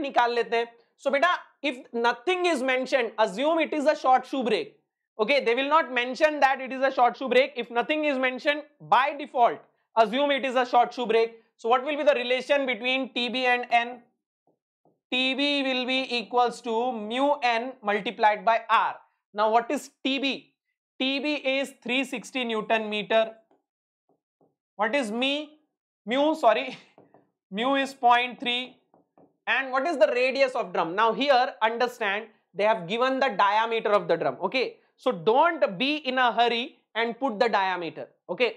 निकाल लेते हैं. So बेटा if nothing is mentioned, assume it is a short shoe break. Okay, they will not mention that it is a short shoe break. If nothing is mentioned, by default, assume it is a short shoe break. So what will be the relation between TB and N? TB will be equals to mu N multiplied by R. Now what is TB? TB is 360 Newton meter. What is mu? Mu, sorry. mu is 0.3 and what is the radius of drum now here understand they have given the diameter of the drum okay so don't be in a hurry and put the diameter okay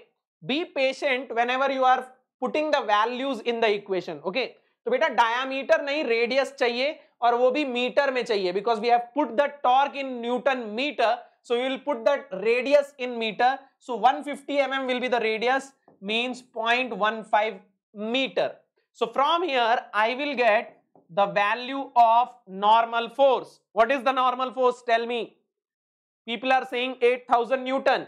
be patient whenever you are putting the values in the equation okay so beta diameter, नहीं radius, chahiye, और wo bhi meter mein chahiye because we have put the torque in newton meter. so you will put that radius in meter so 150 mm will be the radius means 0.15 meter so from here i will get the value of normal force. What is the normal force? Tell me. People are saying 8000 Newton.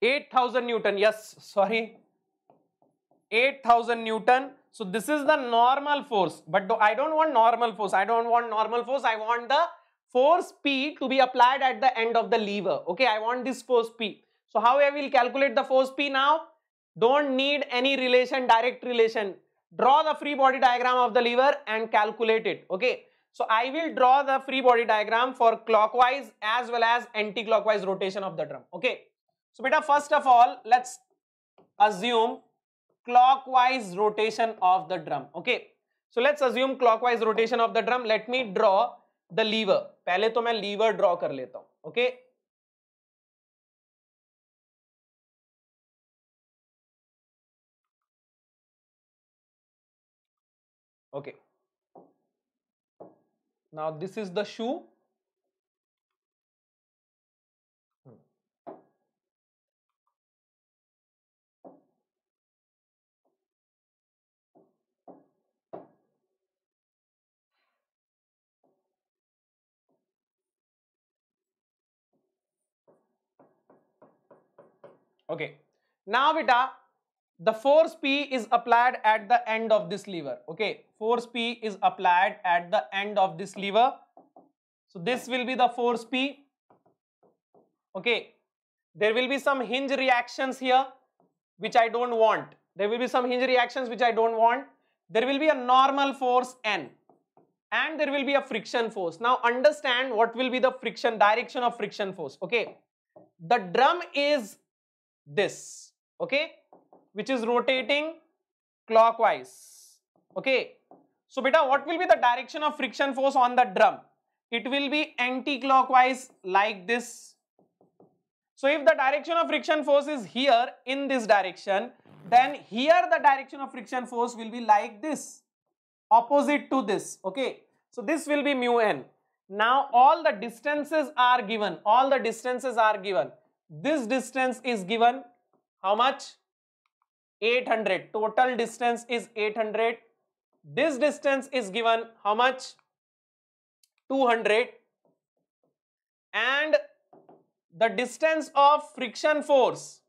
Eight thousand Newton. Yes, sorry. Eight thousand Newton so this is the normal force. But I don't want normal force. I don't want normal force. I want the force P to be applied at the end of the lever. Okay, I want this force P. So how I will calculate the force P now? Don't need any relation, direct relation. Draw the free body diagram of the lever and calculate it. Okay. So I will draw the free body diagram for clockwise as well as anti-clockwise rotation of the drum. Okay. So beta first of all, let's assume clockwise rotation of the drum okay so let's assume clockwise rotation of the drum let me draw the lever पहले तो मैं lever draw कर लेता हूं okay okay now this is the shoe Okay. Now beta, the force P is applied at the end of this lever. Okay. Force P is applied at the end of this lever. So this will be the force P. Okay. There will be some hinge reactions here which I don't want. There will be some hinge reactions which I don't want. There will be a normal force N and there will be a friction force. Now understand what will be the friction direction of friction force. Okay. The drum is this okay which is rotating clockwise okay so beta what will be the direction of friction force on the drum it will be anti-clockwise like this so if the direction of friction force is here in this direction then here the direction of friction force will be like this opposite to this okay so this will be mu n now all the distances are given all the distances are given this distance is given how much? 800. Total distance is 800. This distance is given how much? 200. And the distance of friction force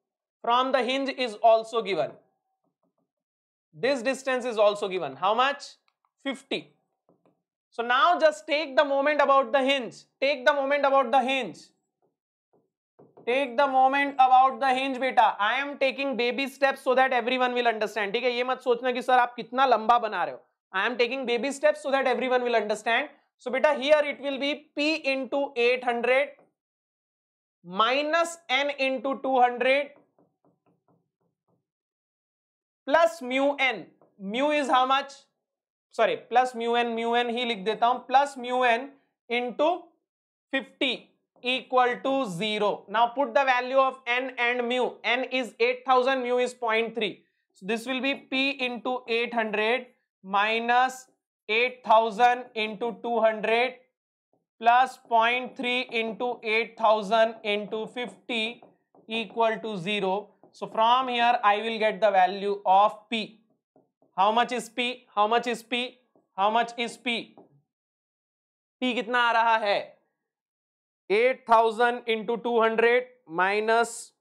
from the hinge is also given. This distance is also given. How much? 50. So now just take the moment about the hinge. Take the moment about the hinge. Take the moment about the hinge बेटा I am taking baby step so that everyone will understand ठीक है ये मत सोचना कि sir आप कितना लंबा बना रहे हो I am taking baby step so that everyone will understand so बेटा here it will be P into eight hundred minus N into two hundred plus mu N mu is how much sorry plus mu N mu N ही लिख देता हूं plus mu N into fifty equal to 0. Now put the value of n and mu. n is 8000, mu is 0.3. So this will be P into 800 minus 8000 into 200 plus 0.3 into 8000 into 50 equal to 0. So from here I will get the value of P. How much is P? How much is P? How much is P? P कितना आ रहा है 8000 into 200 minus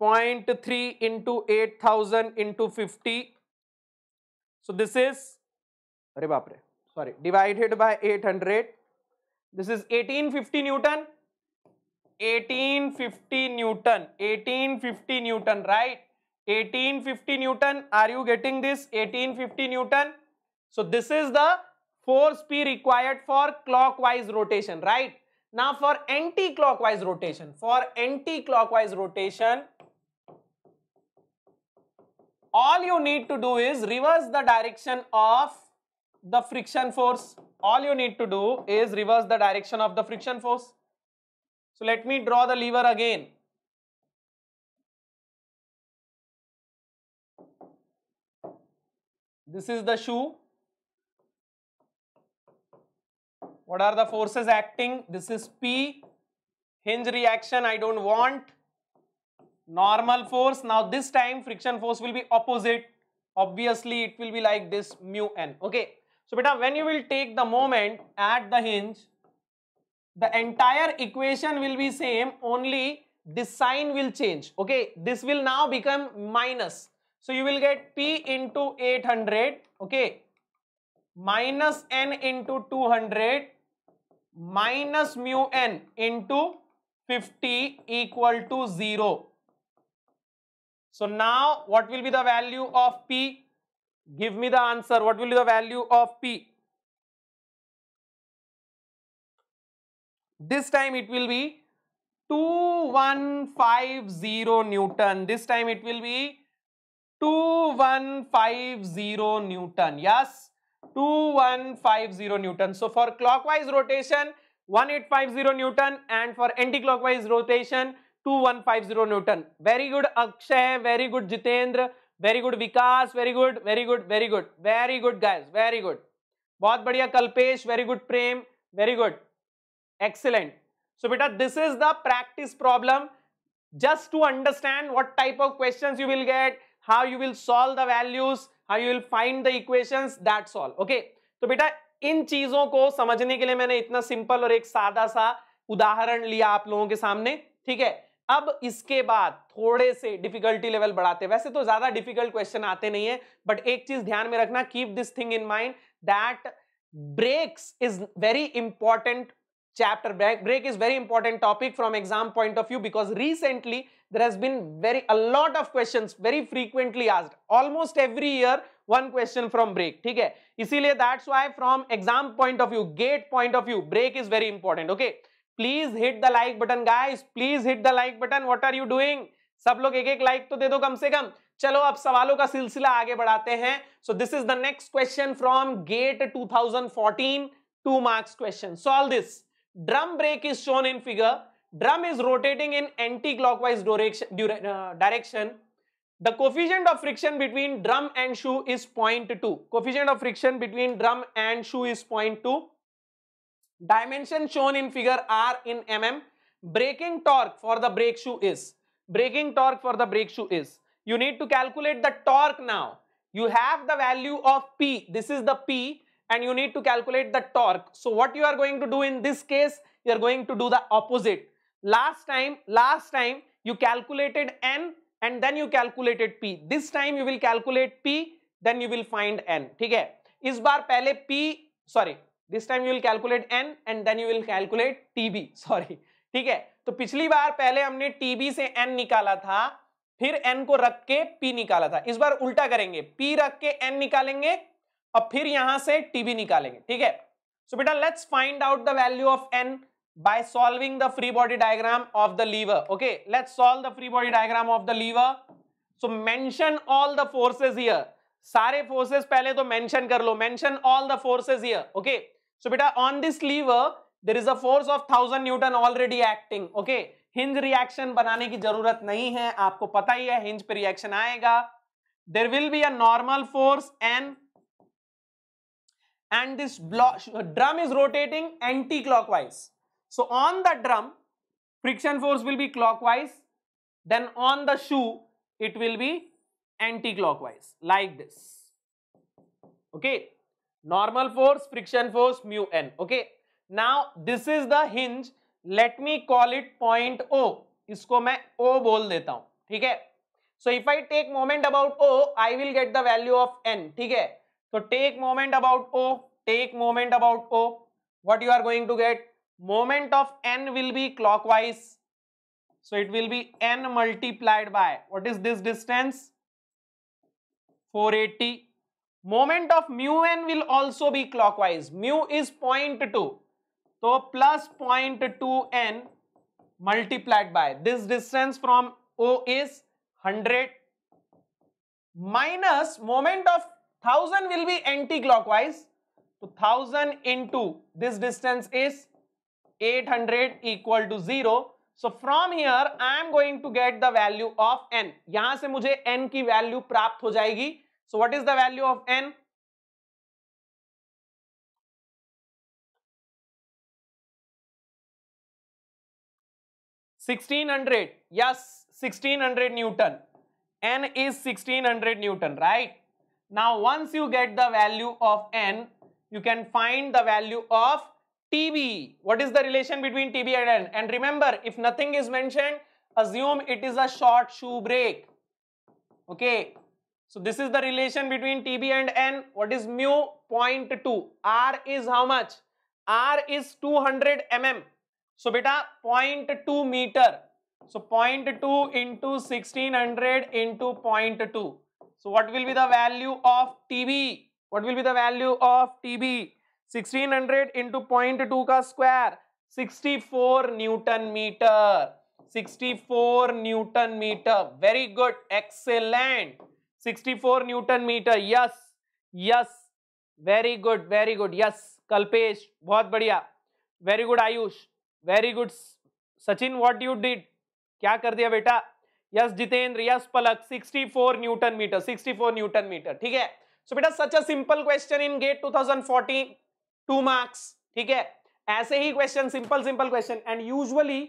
0.3 into 8000 into 50. So this is, sorry, divided by 800. This is 1850 Newton. 1850 Newton. 1850 Newton, right? 1850 Newton. Are you getting this? 1850 Newton. So this is the force P required for clockwise rotation, right? Now for anti-clockwise rotation, for anti-clockwise rotation, all you need to do is reverse the direction of the friction force. All you need to do is reverse the direction of the friction force. So let me draw the lever again. This is the shoe What are the forces acting? This is P. Hinge reaction I don't want. Normal force. Now this time friction force will be opposite. Obviously it will be like this mu n. Okay. So beta when you will take the moment at the hinge, the entire equation will be same only this sign will change. Okay. This will now become minus. So you will get P into 800. Okay minus n into 200 minus mu n into 50 equal to 0. So now what will be the value of P? Give me the answer. What will be the value of P? This time it will be 2150 Newton. This time it will be 2150 Newton. Yes. 2150 Newton. So for clockwise rotation 1850 Newton and for anti-clockwise rotation 2150 Newton. Very good Akshay, very good Jitendra, very good Vikas, very good, very good, very good, very good guys, very good. बहुत बढ़िया Kalpesh Very good Prem. Very good. Excellent. So, बेटा this is the practice problem. just to understand what type of questions you will get, how you will solve the values, how you will find the equation that's all okay तो बेटा इन चीजों को समझने के लिए मैंने इतना सिंपल और एक सादा सा उदाहरण लिया आप लोगों के सामने ठीक है अब इसके बाद थोड़े से डिफिकल्टी लेवल बढ़ाते हैं वैसे तो ज्यादा डिफिकल्ट क्वेश्चन आते नहीं है बट एक चीज ध्यान में रखना keep this thing in mind that brakes is very important chapter brake is very important topic from exam point of view because recently there has been very a lot of questions very frequently asked almost every year one question from break theek hai isliye that's why from exam point of view gate point of view break is very important okay please hit the like button guys please hit the like button what are you doing sab log ek ek like to de do kam se kam chalo ab sawalon ka silsila aage badhate hain so this is the next question from gate 2014 two marks question solve this drum break is shown in figure drum is rotating in anti-clockwise direction, uh, direction, the coefficient of friction between drum and shoe is 0.2. Coefficient of friction between drum and shoe is 0.2. Dimensions shown in figure are in mm. Braking torque for the brake shoe is. Braking torque for the brake shoe is. You need to calculate the torque now. You have the value of P. This is the P and you need to calculate the torque. So what you are going to do in this case, you are going to do the opposite. last time last time you calculated n and then you calculated p this time you will calculate p then you will find n theek hai is bar pehle p sorry this time you will calculate n and then you will calculate tb sorry theek hai to pichli bar pehle humne tb se n nikala tha फिर n को रख के p निकाला था इस बार उल्टा करेंगे p रख के n निकालेंगे और फिर यहां से tb निकालेंगे ठीक है सो बेटा let's find out the value of n by solving the free body diagram of the lever. Okay, let's solve the free body diagram of the lever. So mention all the forces here. sare forces pehle to mention kar lo Mention all the forces here. Okay. So beta on this lever there is a force of 1000 newton already acting. Okay. Hinge reaction बनाने की जरूरत नहीं है आपको पता ही है hinge पे reaction आएगा there will be a force N and this drum is rotating anti clockwise So on the drum, friction force will be clockwise, then on the shoe, it will be anti-clockwise, like this. Okay. Normal force, friction force, mu n. Okay. Now, this is the hinge. Let me call it point O. इसको मैं O बोल देता हूं. ठीक है? So, if I take moment about O, I will get the value of n. ठीक है? So, take moment about O. Take moment about O. What you are going to get? moment of n will be clockwise. So it will be n multiplied by, what is this distance? 480. Moment of mu n will also be clockwise. Mu is 0.2. So plus 0.2 n multiplied by, this distance from O is 100 minus moment of 1000 will be anti-clockwise. So 1000 into this distance is 800 equal to zero so from here I am going to get the value of n. यहां से मुझे n की value प्राप्त हो जाएगी. So what is the value of n? Sixteen hundred yes sixteen hundred newton N is sixteen hundred newton right now once you get the value of N you can find the value of TB. What is the relation between TB and N? And remember, if nothing is mentioned, assume it is a short shoe break. Okay. So this is the relation between TB and N. What is mu? 0.2. R is how much? R is 200 mm. So beta 0.2 meter. So 0.2 into 1600 into 0.2. So what will be the value of TB? What will be the value of TB? Sixteen hundred into point two का square sixty four newton metre sixty four newton metre very good excellent sixty four newton metre yes yes very good very good yes Kalpesh बहुत बढ़िया very good Ayush very good Sachin what you did क्या कर दिया बेटा yes Jitendra yes Palak sixty four newton metre sixty four newton metre ठीक है so बेटा such a simple question in gate two thousand fourteen two marks ठीक है ऐसे ही question simple simple question and usually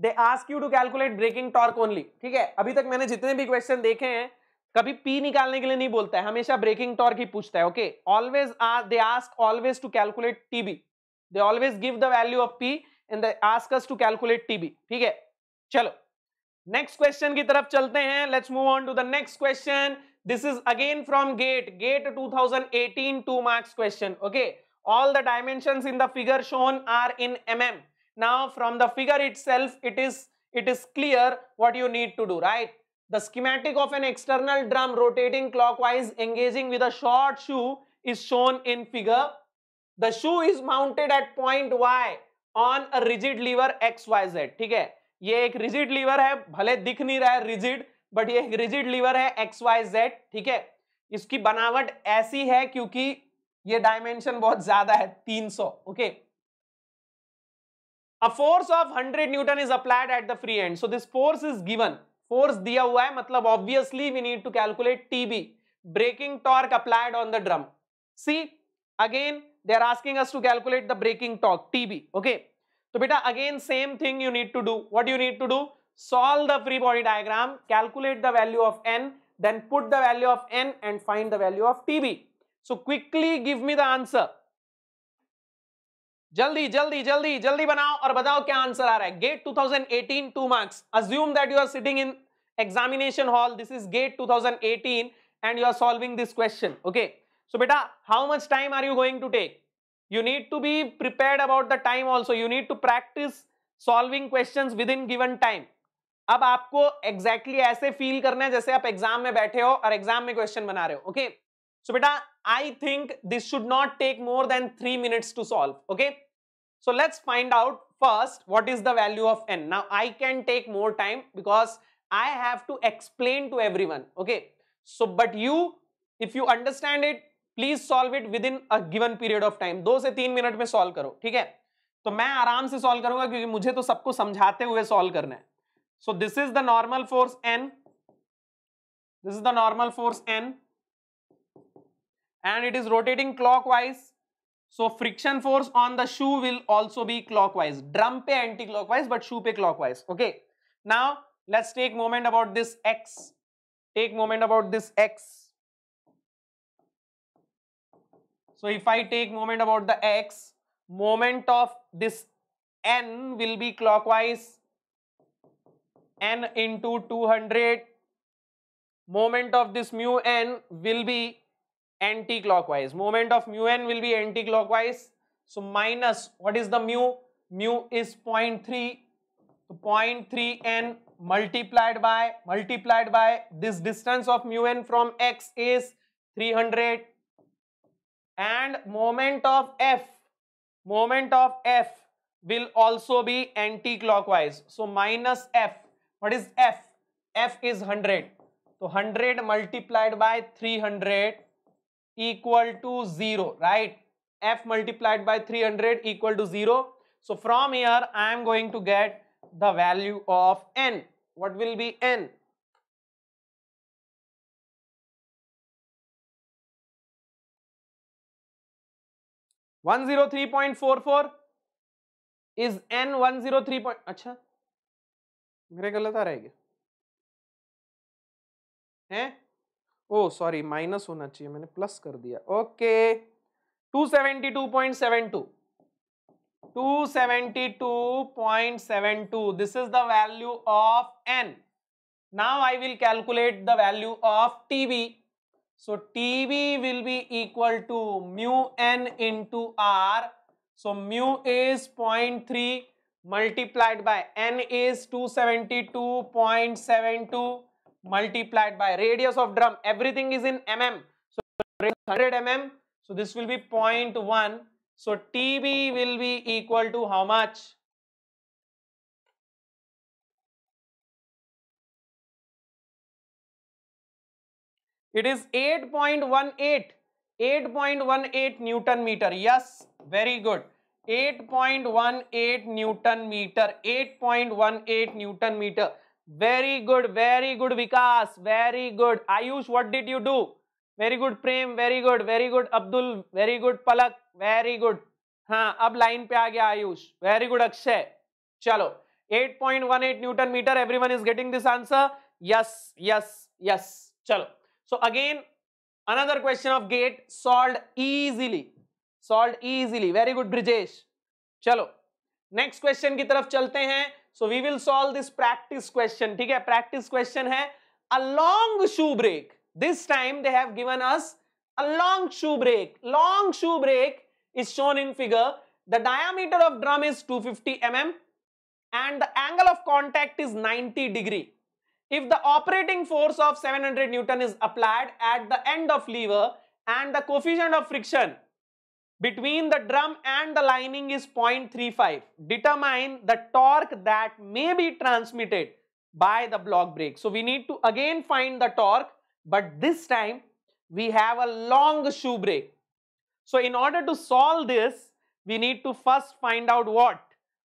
they ask you to calculate braking torque only ठीक है अभी तक मैंने जितने भी क्वेश्चन देखे हैं कभी पी निकालने के लिए नहीं बोलता है हमेशा ब्रेकिंग टॉर्क ही पूछता है okay always they ask always to calculate TB they always give the value of P and they ask us to calculate TB ठीक है चलो नेक्स्ट क्वेश्चन की तरफ चलते हैं let's move on to the next question this is again from GATE GATE 2018 two marks question okay all the dimensions in the figure shown are in mm now from the figure itself it is it is clear what you need to do right the schematic of an external drum rotating clockwise engaging with a short shoe is shown in figure the shoe is mounted at point y on a rigid lever xyz theek hai ye ek rigid lever hai bhale dikh nahi raha है rigid ye ek rigid lever है xyz theek hai iski banavat aisi hai kyunki ये dimension बहुत ज्यादा है 300 okay a force of 100 newton is applied at the free end so this force is given force दिया हुआ है मतलब obviously we need to calculate TB braking torque applied on the drum see again they are asking us to calculate the braking torque TB okay तो बेटा again same thing you need to do what you need to do solve the free body diagram calculate the value of N then put the value of N and find the value of TB so quickly give me the answer जल्दी जल्दी जल्दी जल्दी बनाओ और बताओ क्या answer आ रहा है GATE 2018 thousand two marks assume that you are sitting in examination hall this is GATE 2018 thousand and you are solving this question okay so बेटा how much time are you going to take you need to be prepare about the time also you need to practise solving question with in given time अब आपको exactly exactly ऐसे feel करना है जैसे आप exam में बैठे हो और एग्जाम में क्वेश्चन बना रहे हो okay okay? So, I think this should not take more than 3 minutes to solve. Okay. So, let's find out first what is the value of n. Now, I can take more time because I have to explain to everyone. Okay. So, but you, if you understand it, please solve it within a given period of time. Do se 3 minute mein solve karo. Okay. So, I will solve it because I have to understand everyone. So, this is the normal force n. This is the normal force n and it is rotating clockwise. So friction force on the shoe will also be clockwise. Drum pe anti-clockwise but shoe pe clockwise. Okay. Now let's take moment about this x. Take moment about this x. So if I take moment about the x, moment of this n will be clockwise n into 200 moment of this mu n will be anti-clockwise. Moment of mu n will be anti-clockwise. So minus, what is the mu? Mu is 0.3. So 0.3 n multiplied by, multiplied by this distance of mu n from x is 300. And moment of F, moment of F will also be anti-clockwise. So minus F, what is F? F is 100. So 100 multiplied by 300 equal to 0, right? F multiplied by 300 equal to 0. So from here, I am going to get the value of n. What will be n? One zero three point four four is n one zero three point अच्छा मेरे गलत आ रहा है क्या है ओ sorry minus होना चाहिए मैंने प्लस कर दिया okay two two two two two seventy seventy point point seven seven two this is the value of N now I will calculate the value of TB so T TB will be equal to mu N into R so mu is point three multiplied N is two multiplied two point seven two multiplied by radius of drum. Everything is in mm. So 100 mm. So this will be 0.1. So TB will be equal to how much? It is 8.18. 8.18 Newton meter. Yes, very good. 8.18 Newton meter. 8.18 Newton meter. very good very good vikas very good ayush what did you do very good prem very good very good abdul very good palak very good हाँ अब line पे आ गया Ayush very good Akshay चलो 8.18 newton metre everyone is getting this answer yes yes yes चलो so again another question of GATE solve easily solve easily very good Brijesh चलो next question की तरफ चलते हैं so we will solve this practice question ठीक है practice question है a long shoe brake this time they have given us a long shoe brake long shoe brake is shown in figure the diameter of drum is 250 mm and the angle of contact is 90 degree if the operating force of 700 newton is applied at the end of lever and the coefficient of friction between the drum and the lining is 0.35. Determine the torque that may be transmitted by the block brake. So we need to again find the torque but this time we have a long shoe brake. So in order to solve this we need to first find out what?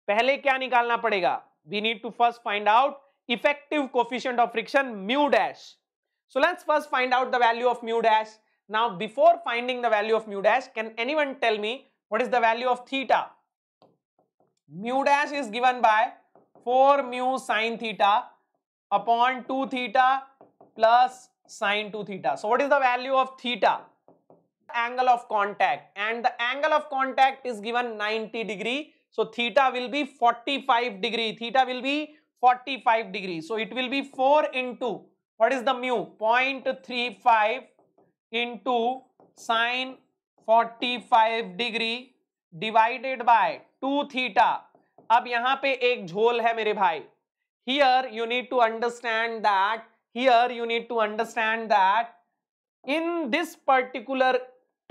पहले क्या निकालना पड़ेगा? We need to first find out effective coefficient of friction mu dash. So let's first find out the value of mu dash. Now, before finding the value of mu dash, can anyone tell me what is the value of theta? Mu dash is given by 4 mu sine theta upon 2 theta plus sine 2 theta. So, what is the value of theta? Angle of contact and the angle of contact is given 90 degree. So, theta will be 45 degree. Theta will be 45 degree. So, it will be 4 into what is the mu? 0.35 into sine forty five degree divided by two theta अब यहां पे एक झोल है मेरे भाई here you need to understand that here you need to understand that in this particular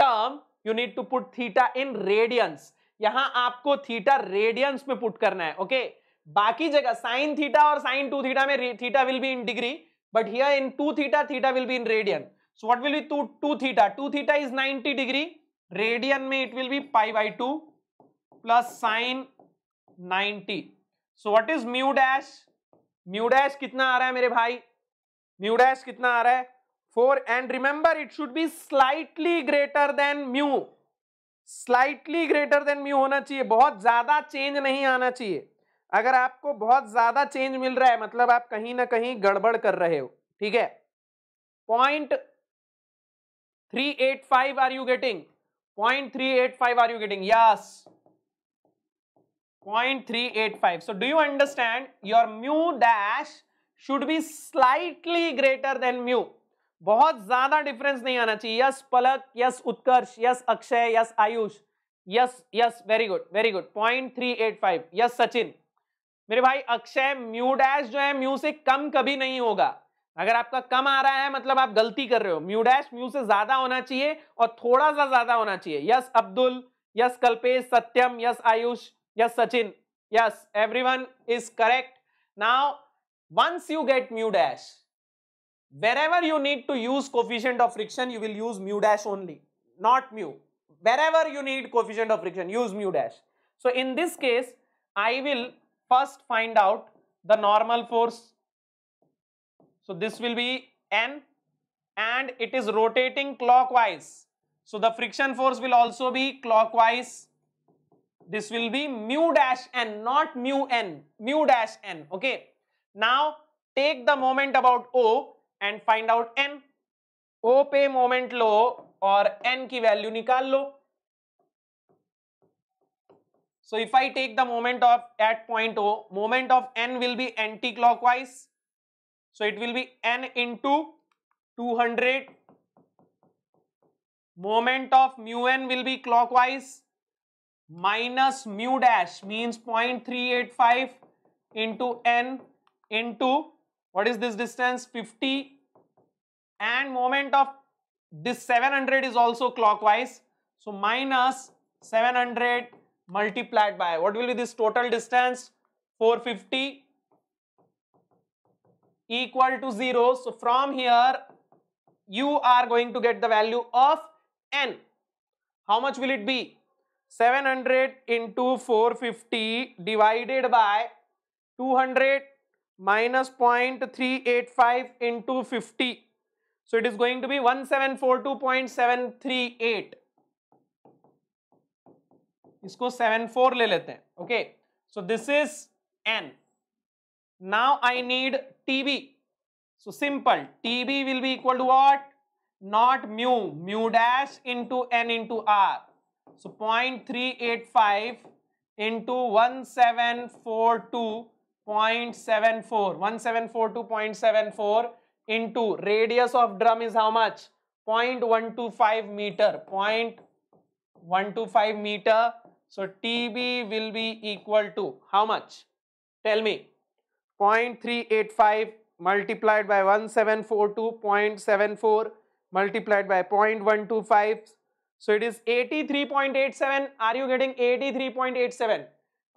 term you need to put theta in radians यहां आपको थीटा रेडियंस में पुट करना है ओके okay? बाकी जगह साइन थीटा और साइन टू थीटा में theta will be in degree but here in two theta theta will be in radians so what will be 2 2 theta 2 theta is 90 degree radian mein it will be pi by 2 plus sin 90 so what is mu dash mu dash kitna aa raha hai mere bhai mu dash kitna aa raha hai 4 and remember it should be slightly greater than mu slightly greater than mu होना चाहिए बहुत ज्यादा change नहीं आना चाहिए अगर आपको बहुत ज्यादा चेंज मिल रहा है मतलब आप कहीं ना कहीं गड़बड़ कर रहे हो ठीक है point three eight five are you getting point three eight five are you getting yes point three eight five so do you understand your mu dash should be slightly greater than mu बहुत ज्यादा difference नहीं आना चाहिए yes Palak yes Utkarsh yes Akshay yes Ayush yes yes very good very good point three eight five yes Sachin मेरे भाई Akshay mu dash जो है mu से कम कभी नहीं होगा अगर आपका कम आ रहा है मतलब आप गलती कर रहे हो म्यू डैश म्यू से ज्यादा होना चाहिए और थोड़ा सा ज्यादा होना चाहिए yes Abdul yes Kalpesh Satyam yes Ayush yes Sachin yes every one is correct now once you get mu dash wherever you need to use coefficient of friction you will use mu dash only not mu wherever you need coefficient of friction use mu dash so in this case I will first find out the normal force So this will be N and it is rotating clockwise. So the friction force will also be clockwise. This will be mu dash N not mu N, mu dash N. Okay. Now take the moment about O and find out N. O पे moment लो or N ki value nikal लो. So if I take the moment of at point O, moment of N will be anti-clockwise. So it will be n into 200. Moment of mu n will be clockwise minus mu dash means 0.385 into n into what is this distance 50 and moment of this 700 is also clockwise. So minus 700 multiplied by what will be this total distance 450 equal to 0. So from here, you are going to get the value of n. How much will it be? 700 into 450 divided by 200 minus 0.385 into 50. So it is going to be 1742.738. इसको 74 ले लेते हैं Okay. So this is n. Now I need TB. So simple, TB will be equal to what? Not mu, mu dash into N into R. So 0.385 into 1742.74, 1742.74 into radius of drum is how much? 0.125 meter, 0.125 meter. So TB will be equal to how much? Tell me. Point three eight five multiplied by one seven four two point seven four multiplied by point one two five so it is 83.87 are you getting 83.87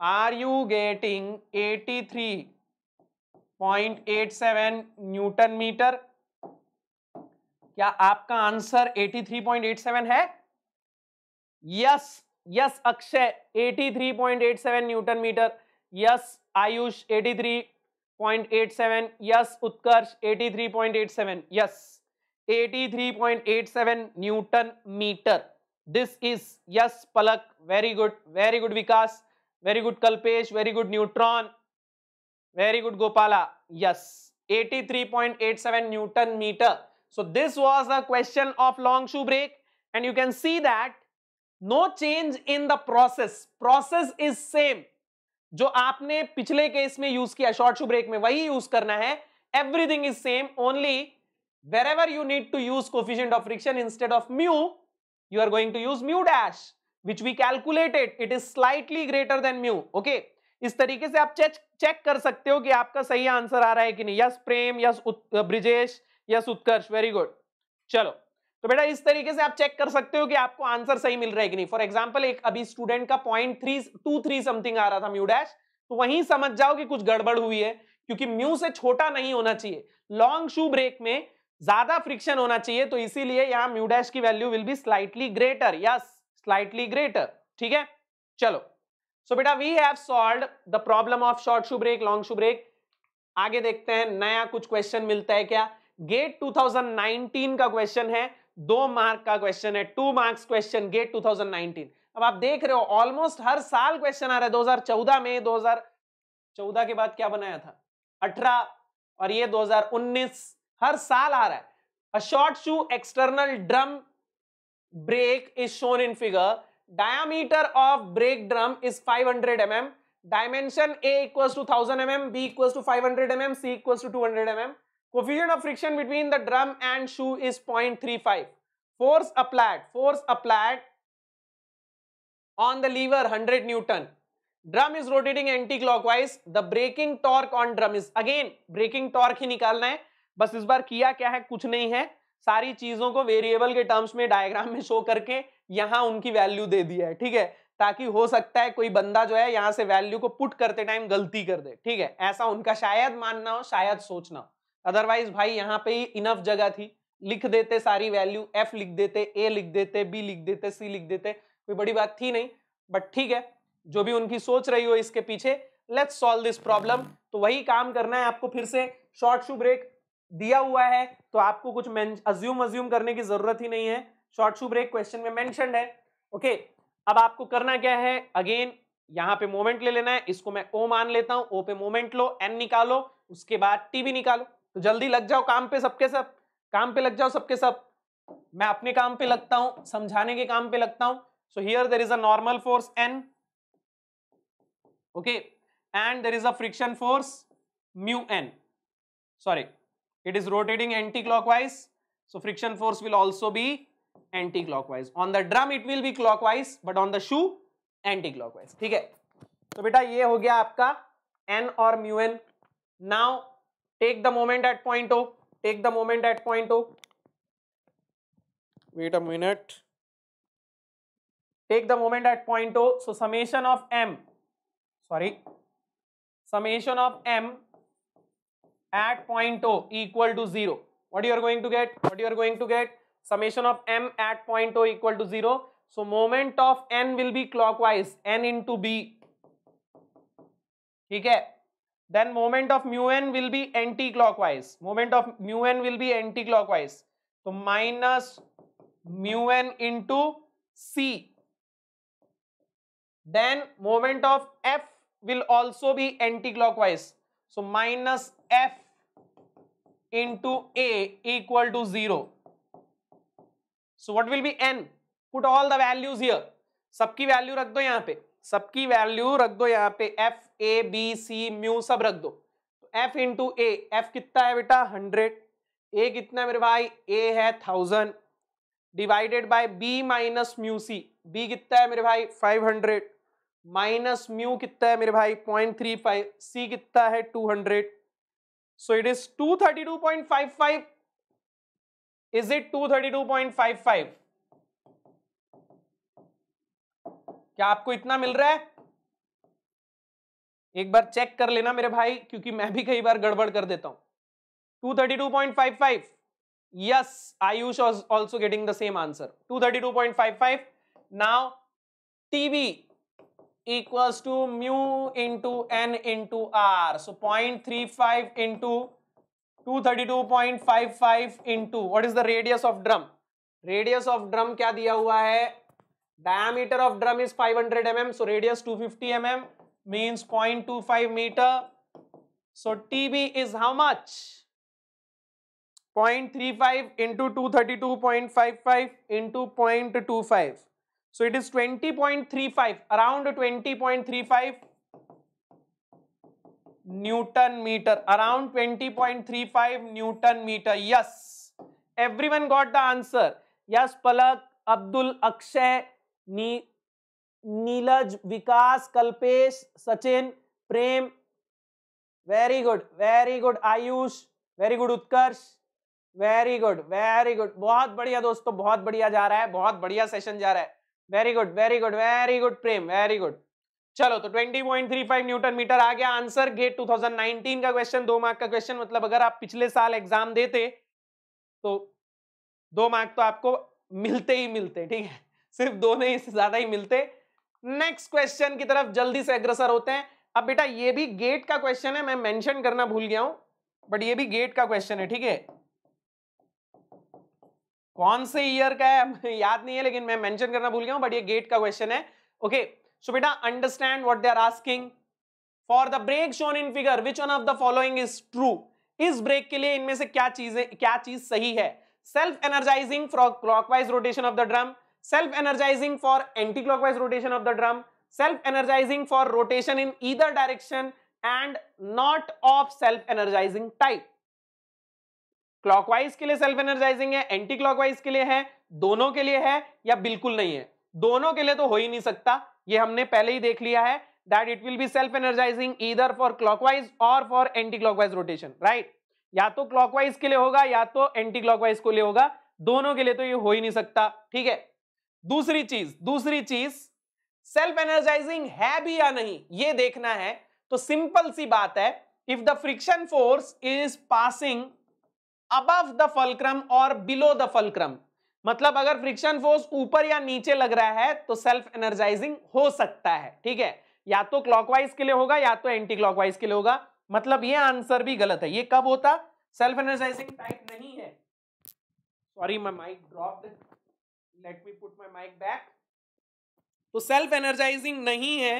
are you getting 83.87 newton metre क्या आपका आंसर 83.87 है yes yes Akshay 83.87 newton metre yes Ayush 83.87 yes utkarsh 83.87 yes 83.87 newton meter this is yes palak very good very good vikas very good kalpesh very good neutron very good gopala yes 83.87 newton meter so this was a question of long shoe break and you can see that no change in the process process is same जो आपने पिछले case में use किया short shoe break में वही use करना है everything is same only wherever you need to use coefficient of friction instead of mu you are going to use mu dash which we calculated it is slightly greater than mu okay इस तरीके से आप check check कर सकते हो कि आपका सही आंसर आ रहा है कि नहीं yes Prem yes Brijesh yes Utkarsh very good चलो तो बेटा इस तरीके से आप चेक कर सकते हो कि आपको आंसर सही मिल रहा है कि नहीं फॉर एग्जाम्पल एक अभी स्टूडेंट का point three two three something आ रहा था म्यू डैश तो वहीं समझ जाओ कि कुछ गड़बड़ हुई है क्योंकि म्यू से छोटा नहीं होना चाहिए लॉन्ग शू ब्रेक में ज्यादा फ्रिक्शन होना चाहिए तो इसीलिए यहां म्यू डैश की value will be slightly greater yes slightly greater ठीक है चलो सो बेटा we have solve the problem of short shoe brake long shoe brake आगे देखते हैं नया कुछ क्वेश्चन मिलता है क्या गेट 2019 का क्वेश्चन है दो मार्क का क्वेश्चन है टू मार्क्स क्वेश्चन गेट 2019 अब आप देख रहे हो ऑलमोस्ट हर साल क्वेश्चन आ रहा है 2014 में 2014 के बाद क्या बनाया था 18 और ये 2019 हर साल आ रहा है a short shoe external drum brake is shown in figure diameter of brake drum is 500 hundred mm. Dimension A equals to thousand M M B equals to five hundred M M C equal to two hundred M M coefficient of friction between the drum and shoe is point three 0.35 force applied force applied on the lever 100 newton drum is rotating anti-clockwise the braking torque on drum is again braking torque ही निकालना है बस इस बार किया क्या है कुछ नहीं है सारी चीजों को वेरिएबल के टर्म्स में डायग्राम में शो करके यहां उनकी वैल्यू दे दी है ठीक है ताकि हो सकता है कोई बंदा जो है यहां से वैल्यू को पुट करते टाइम गलती कर दे ठीक है ऐसा उनका शायद मानना हो शायद सोचना हो अदरवाइज भाई यहाँ पे ही इनफ जगह थी लिख देते सारी वैल्यू एफ लिख देते ए लिख देते बी लिख देते सी लिख देते कोई बड़ी बात थी नहीं बट ठीक है जो भी उनकी सोच रही हो इसके पीछे लेट्स सॉल्व दिस प्रॉब्लम तो वही काम करना है आपको फिर से शॉर्ट शू ब्रेक दिया हुआ है तो आपको कुछ अज्यूम अज्यूम करने की जरूरत ही नहीं है शॉर्ट शू ब्रेक क्वेश्चन में मैंशन है ओके okay, अब आपको करना क्या है अगेन यहां पे मोमेंट ले लेना है इसको मैं ओ मान लेता हूं ओ पे मोमेंट लो एन निकालो उसके बाद टी भी निकालो तो जल्दी लग जाओ काम पे सबके सब काम पे लग जाओ सबके सब मैं अपने काम पे लगता हूं समझाने के काम पे लगता हूं so here there is a normal force N okay and there is a friction force mu N sorry it is rotating anti clockwise so friction force will also be anti clockwise on the drum it will be clockwise but on the shoe anti clockwise ठीक है तो बेटा ये हो गया आपका N और mu N now take the moment at point O, take the moment at point O. Wait a minute. Take the moment at point O. So summation of M, sorry, summation of M at point O equal to 0. What you are going to get? What you are going to get? Summation of M at point O equal to 0. So moment of N will be clockwise, N into B. Okay then moment of mu n will be anti-clockwise. Moment of mu n will be anti-clockwise. So minus mu n into c. Then moment of f will also be anti-clockwise. So minus f into a equal to 0. So what will be n? Put all the values here. Sub value value दो यहाँ पे सबकी value रख दो यहाँ पे F A B C mu सब रख दो तो एफ इंटू ए एफ कितना है बेटा हंड्रेड ए कितना है मेरे भाई ए है thousand divided by B minus mu C B कितना है मेरे भाई फाइव हंड्रेड माइनस म्यू कितना है मेरे भाई पॉइंट थ्री फाइव सी कितना है two hundred so it is two thirty two point five five is it two thirty two point five five क्या आपको इतना मिल रहा है एक बार चेक कर लेना मेरे भाई क्योंकि मैं भी कई बार गड़बड़ कर देता हूं two two thirty point five five yes Ayush is also getting the same answer two two thirty point five five now TB equals to mu into N into R so point three five into two thirty two point five five into what is the radius of drum radius of drum क्या दिया हुआ है Diameter of drum is 500 mm, so radius 250 mm means 0.25 meter. So TB is how much? 0.35 into 232.55 into 0.25. So it is 20.35, around 20.35 Newton meter, around 20.35 Newton meter. Yes, everyone got the answer. Yes, Palak, Abdul, Akshay, नी, नीलज Vikas Kalpesh Sachin Prem very good very good Ayush very good Utkarsh very good very good बहुत बढ़िया दोस्तों बहुत बढ़िया जा रहा है बहुत बढ़िया सेशन जा रहा है very good very good very good Prem very good चलो तो 20.35 न्यूटन मीटर आ गया आंसर गेट 2019 का क्वेश्चन दो मार्क का क्वेश्चन मतलब अगर आप पिछले साल एग्जाम देते तो दो मार्क तो आपको मिलते ही मिलते ठीक है सिर्फ दो नहीं इससे ज्यादा ही मिलते नेक्स्ट क्वेश्चन की तरफ जल्दी से अग्रसर होते हैं अब बेटा ये भी गेट का क्वेश्चन है मैं मेंशन करना भूल गया हूं बट ये भी गेट का क्वेश्चन है ठीक है कौन से ईयर का है याद नहीं है लेकिन मैं मेंशन करना भूल गया हूं बट ये गेट का क्वेश्चन है ओके सो बेटा understand what they are asking for the brake shown in figure which one of the following is true इस ब्रेक के लिए इनमें से क्या चीजें क्या चीज सही है self energising clockwise rotation of the drum self energizing for anticlockwise rotation of the drum self energising for rotation in either direction and not of self energising type clockwise के लिए सेल्फ एनर्जाइजिंग है anticlockwise के लिए है दोनों के लिए है या बिल्कुल नहीं है दोनों के लिए तो हो ही नहीं सकता ये हमने पहले ही देख लिया है that it will be self energising either for clockwise और for anticlockwise rotation right या तो क्लॉकवाइज के लिए होगा या तो एंटी क्लॉकवाइज के लिए होगा दोनों के लिए तो ये हो ही नहीं सकता ठीक है दूसरी चीज दूसरी चीज सेल्फ एनर्जाइजिंग है भी या नहीं ये देखना है तो सिंपल सी बात है if the friction force is passing above the fulcrum और बिलो द फलक्रम मतलब अगर फ्रिक्शन फोर्स ऊपर या नीचे लग रहा है तो सेल्फ एनर्जाइजिंग हो सकता है ठीक है या तो क्लॉकवाइज के लिए होगा या तो एंटी क्लॉकवाइज के लिए होगा मतलब ये आंसर भी गलत है ये कब होता सेल्फ एनर्जाइजिंग टाइप नहीं है sorry my mic drop let me put my mic back तो सेल्फ एनर्जाइजिंग नहीं है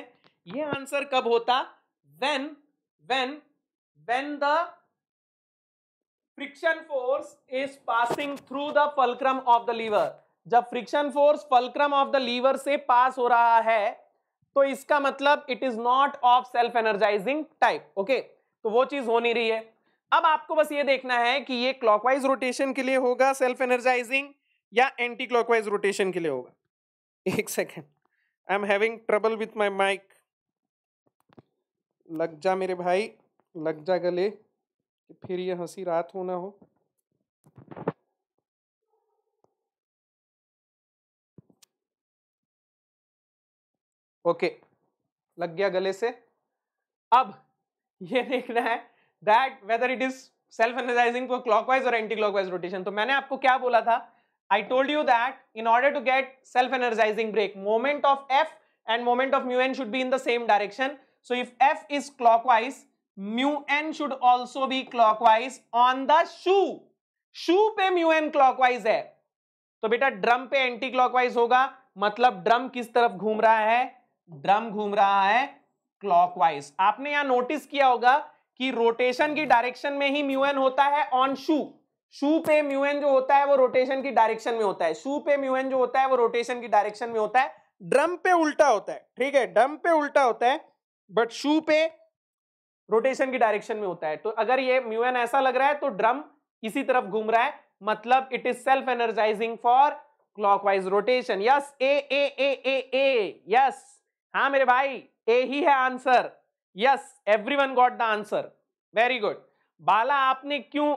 ये आंसर कब होता when when when the friction force is passing through the fulcrum of the lever जब friction force fulcrum of the lever से pass हो रहा है तो इसका मतलब it is not of self energising type okay तो वो चीज हो नहीं रही है अब आपको बस ये देखना है कि ये क्लॉकवाइज रोटेशन के लिए होगा सेल्फ एनर्जाइजिंग या एंटी क्लॉकवाइज रोटेशन के लिए होगा एक second I am having trouble with my mic लग जा मेरे भाई लग जा गले फिर ये हंसी रात हो ना हो ओके लग गया गले से अब ये देखना है that whether it is self energising for clockwise और एंटी क्लॉकवाइज रोटेशन तो मैंने आपको क्या बोला था I told you that in order to get self-energizing brake moment of F and moment of mu n should be in the same direction. So if F is clockwise, mu n should also be clockwise on the shoe. shoe pe mu n clockwise hai तो beta drum pe anti clockwise hoga matlab drum kis taraf घूम raha hai drum घूम raha hai clockwise aapne यहां notice kiya hoga ki rotation ki direction mein hi mu n hota hai on shoe शू पे म्यूएन जो होता है वो rotation की direction में होता है शू पे म्यूएन जो होता है वो रोटेशन की डायरेक्शन में होता है ड्रम पे उल्टा होता है ठीक है ड्रम पे उल्टा होता है बट शू पे रोटेशन की डायरेक्शन में होता है तो अगर ये म्यूएन ऐसा लग रहा है तो ड्रम इसी तरफ घूम रहा है मतलब it is self energising for clockwise rotation yes A A A A A yes हाँ मेरे भाई ए ही है answer yes everyone got the answer very good Bala आपने क्यों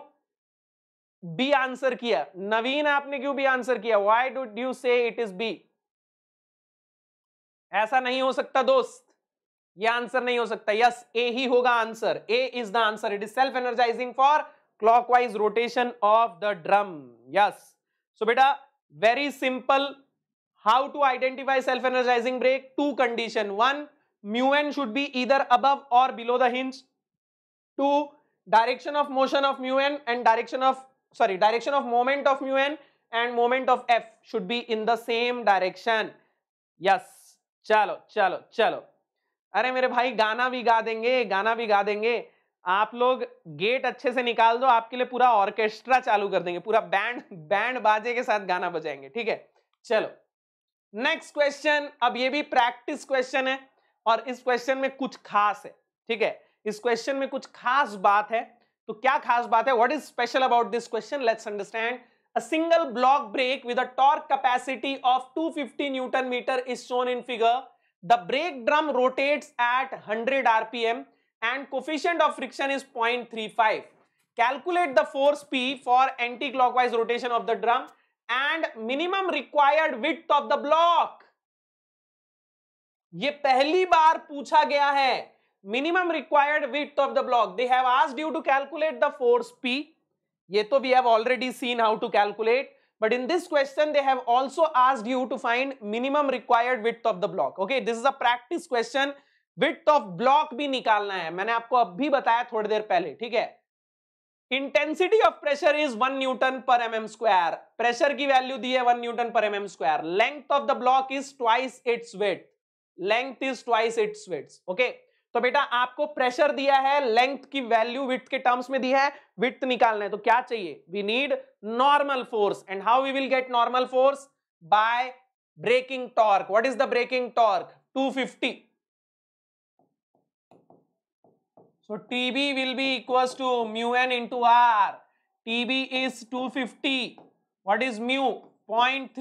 बी आंसर किया नवीन आपने क्यों बी आंसर किया why dude you say it is B ऐसा नहीं हो सकता दोस्त ये आंसर नहीं हो सकता यस ए ही होगा answer A is the answer it is self energising for clockwise rotation of the drum yes so बेटा very simple how to identify self energising brake two condition one mu N should be either above और below the hinge two direction of motion of mu N and direction of sorry direction of moment of mu n and moment of f should be in the same direction yes chalo chalo chalo अरे मेरे भाई गाना भी गा देंगे गाना भी गा देंगे आप लोग गेट अच्छे से निकाल दो आपके लिए पूरा ऑर्केस्ट्रा चालू कर देंगे पूरा बैंड बैंड बाजे के साथ गाना बजाएंगे ठीक है चलो नेक्स्ट क्वेश्चन अब ये भी प्रैक्टिस क्वेश्चन है और इस क्वेश्चन में कुछ खास है ठीक है इस क्वेश्चन में कुछ खास बात है तो क्या खास बात है what is special about this question let's understand A single block brake with a torque capacity of 250 Newton meter is shown in figure. The brake drum rotates at 100 RPM and coefficient of friction is 0.35. Calculate the force P for anti-clockwise rotation of the drum and minimum required width of the block. ये पहली बार पूछा गया है minimum required width of the block. They have asked you to calculate the force P. Ye we have already seen how to calculate. But in this question, they have also asked you to find minimum required width of the block. Okay, this is a practice question. Width of block bhi nikalna hai. Maine aapko abhi bataya thode der pehle. Thik hai? Intensity of pressure is 1 newton per m mm square. Pressure ki value di hai 1 newton per m mm square. Length of the block is twice its width. Length is twice its width. Okay. तो बेटा आपको pressure दिया है length की value with के terms में दी है with निकालना है तो क्या चाहिए we need normal force and how we will get normal force by braking torque what is the braking torque 250 so tb will be equals to mu n into R TB is 250 what is mu point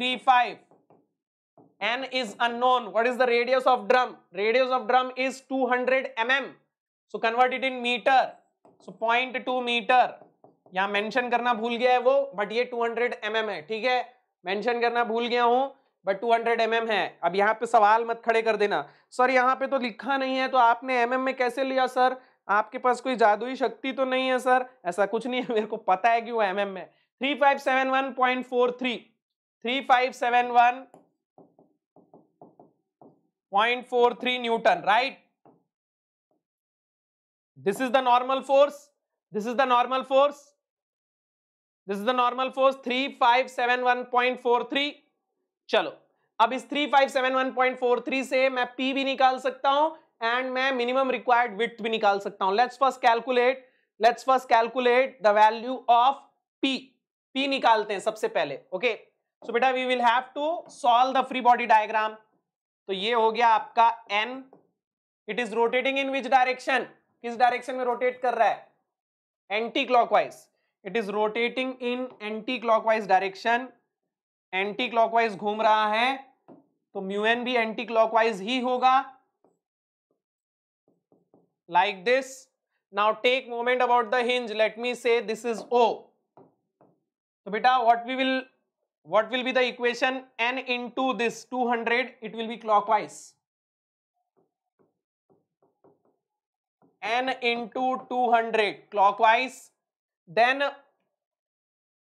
n is unknown what is the radius of drum radius of drum is 200 mm so convert it in meter so 0.2 meter यहां mention करना भूल गया है वो but ये 200 mm है ठीक है मेंशन करना भूल गया हूं बट 200 mm है अब यहाँ पे सवाल मत खड़े कर देना सर यहाँ पे तो लिखा नहीं है तो आपने mm में कैसे लिया सर आपके पास कोई जादुई शक्ति तो नहीं है सर ऐसा कुछ नहीं है मेरे को पता है कि वो एम mm में three five seven one point four three three five seven one 0.43 Newton, right? This is the normal force. This is the normal force. This is the normal force 3571.43. चलो अब इस 3571.43 से मैं P भी निकाल सकता हूं एंड मैं मिनिमम रिक्वायर्ड विथ भी निकाल सकता हूं let's first calculate let's first calculate the value of P. P निकालते हैं सबसे पहले ओके सो बेटा we will have to solve the free body diagram तो ये हो गया आपका N it is rotating in which direction किस डायरेक्शन में रोटेट कर रहा है anticlockwise it is rotating in anticlockwise direction anticlockwise घूम रहा है तो म्यूएन भी एंटी क्लॉकवाइज ही होगा like this now take moment about the hinge let me say this is O तो बेटा what we will what will be the equation n into this 200 it will be clockwise n into 200 clockwise then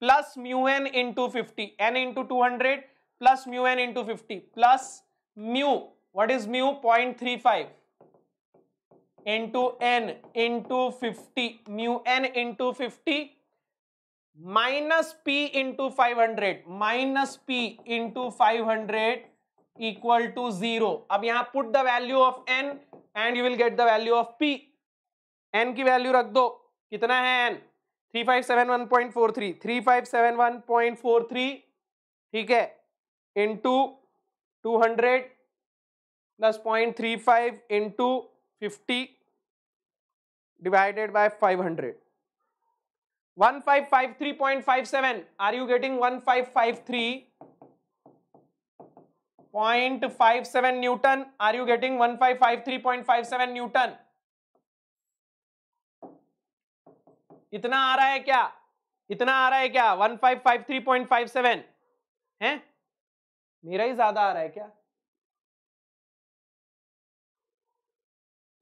plus mu n into 50 n into 200 plus mu n into 50 plus mu what is mu 0.35 into n into 50 mu n into 50 minus P into five hundred minus P into five hundred equal to zero अब यहां put the value of N and you will get the value of P N की value रख दो कितना है N three five seven one point four three three five seven one point four three ठीक है into two hundred plus point three five into fifty divided by five hundred 1553.57 are you getting 1553.57 newton are you getting 1553.57 newton इतना आ रहा है क्या इतना आ रहा है क्या 1553.57 है मेरा ही ज्यादा आ रहा है क्या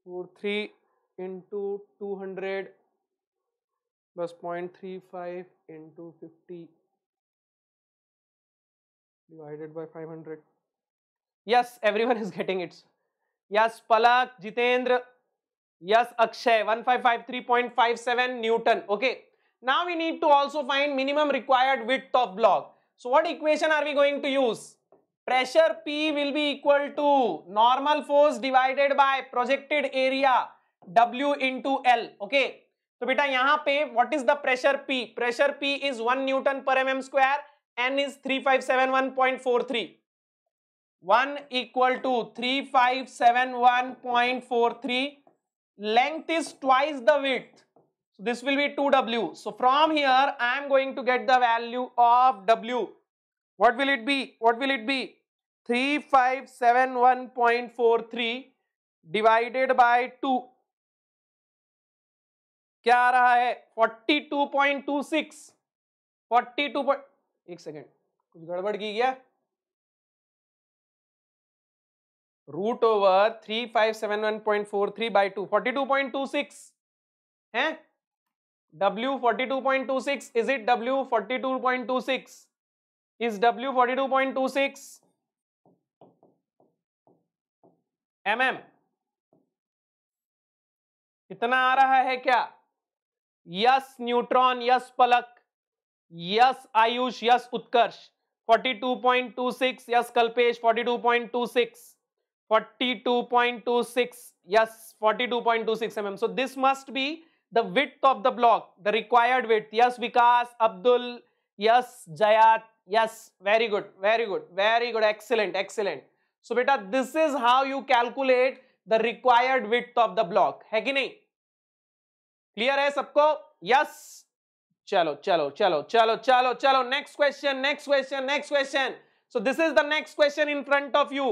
four three into two hundred 0.35 into 50 divided by 500 yes everyone is getting it yes palak jitendra yes akshay 1553.57 newton okay now we need to also find minimum required width of block so what equation are we going to use pressure p will be equal to normal force divided by projected area w into l okay तो बेटा यहां पे what is the pressure P pressure P is one newton per M M square N is three five seven one point four three one equal to three five seven one point four three length is twice the width this will be two W so from here I am going to get the value of W what will it be what will it be three five seven one point four three divided by two क्या आ रहा है 42.26 42 point एक second कुछ गड़बड़ की क्या root over three five seven one point four three by two forty two point two six है W forty two point two six is it W forty two point two six is W forty two point two six M M इतना आ रहा है क्या yes neutron yes Palak yes Ayush yes Utkarsh 42.26 yes Kalpesh 42.26 42.26 yes 42.26 point so this must be the with of the block required width yes Vikas Abdul Jayat yes very good very good very good excellent excellent so बेटा this is how you calculate the required width of the block है कि नहीं clear है सबको yes चलो चलो चलो चलो चलो चलो next question next question next question so this is the next question in front of you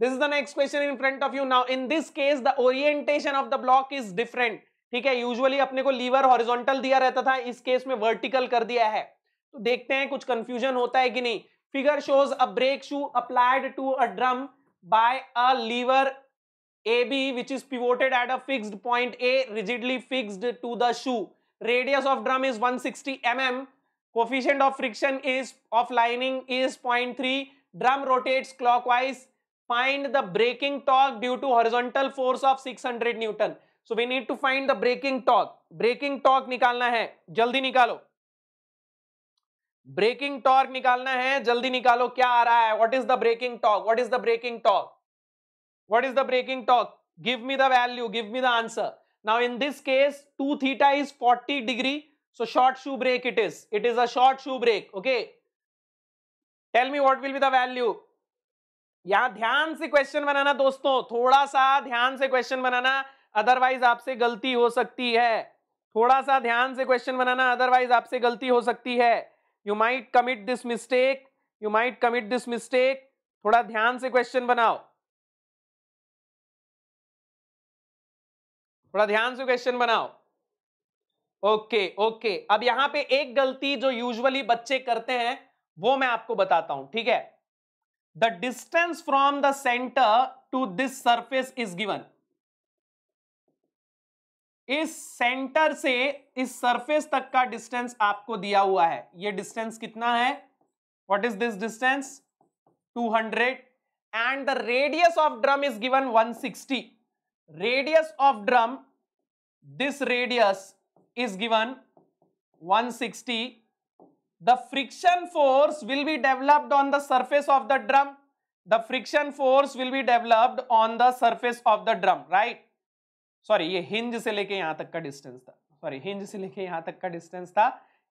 this is the next question in front of you now in this case the orientation of the block is different ठीक है usually अपने को liver horizontal दिया रहता था इस case में vertical कर दिया है तो देखते हैं कुछ कंफ्यूजन होता है कि नहीं figure shows a brake shoe applied to a drum by a lever AB which is pivoted at a fixed point A rigidly fixed to the shoe. Radius of drum is 160 mm. Coefficient of friction is of lining is 0.3. Drum rotates clockwise. Find the braking torque due to horizontal force of 600 Newton. So we need to find the braking torque. Braking torque निकालना है जल्दी निकालो braking torque निकालना है जल्दी निकालो क्या आ रहा है what is the braking torque what is the braking torque what is the breaking torque give me the value give me the answer now in this case 2 theta is 40 degree so short shoe break it is it is a short shoe break okay tell me what will be the value यहां ध्यान से question बनाना दोस्तों थोड़ा सा ध्यान से question बनाना otherwise आपसे गलती हो सकती है थोड़ा सा ध्यान से क्वेश्चन बनाना अदरवाइज आपसे गलती हो सकती है you might commit this mistake you might commit this mistake थोड़ा ध्यान से क्वेश्चन बनाओ थोड़ा ध्यान से क्वेश्चन बनाओ ओके ओके अब यहां पे एक गलती जो यूजुअली बच्चे करते हैं वो मैं आपको बताता हूं ठीक है the distance from the centre to this surface is given इस सेंटर से इस सरफेस तक का डिस्टेंस आपको दिया हुआ है ये डिस्टेंस कितना है what is this distance 200 the radius of drum is given one 160 radius of drum this radius is given 160 the friction force will be developed on the surface of the drum the friction force will be developed on the surface of the drum right sorry ये hinge से लेके यहां तक का distance था sorry hinge से लेके यहां तक का डिस्टेंस था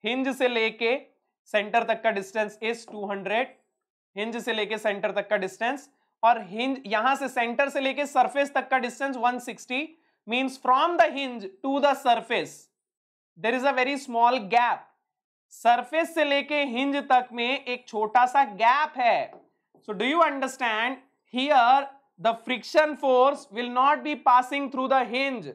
हिंज से लेके सेंटर तक का डिस्टेंस इज 200 हिंज से लेके सेंटर तक का डिस्टेंस और हिंज यहां से सेंटर से लेके सरफेस तक का distance 160 sixty means from the hinge to the surface there is a very small gap surface से लेके हिंज तक में एक छोटा सा गैप है so do you understand here the friction force will not be passing through the hinge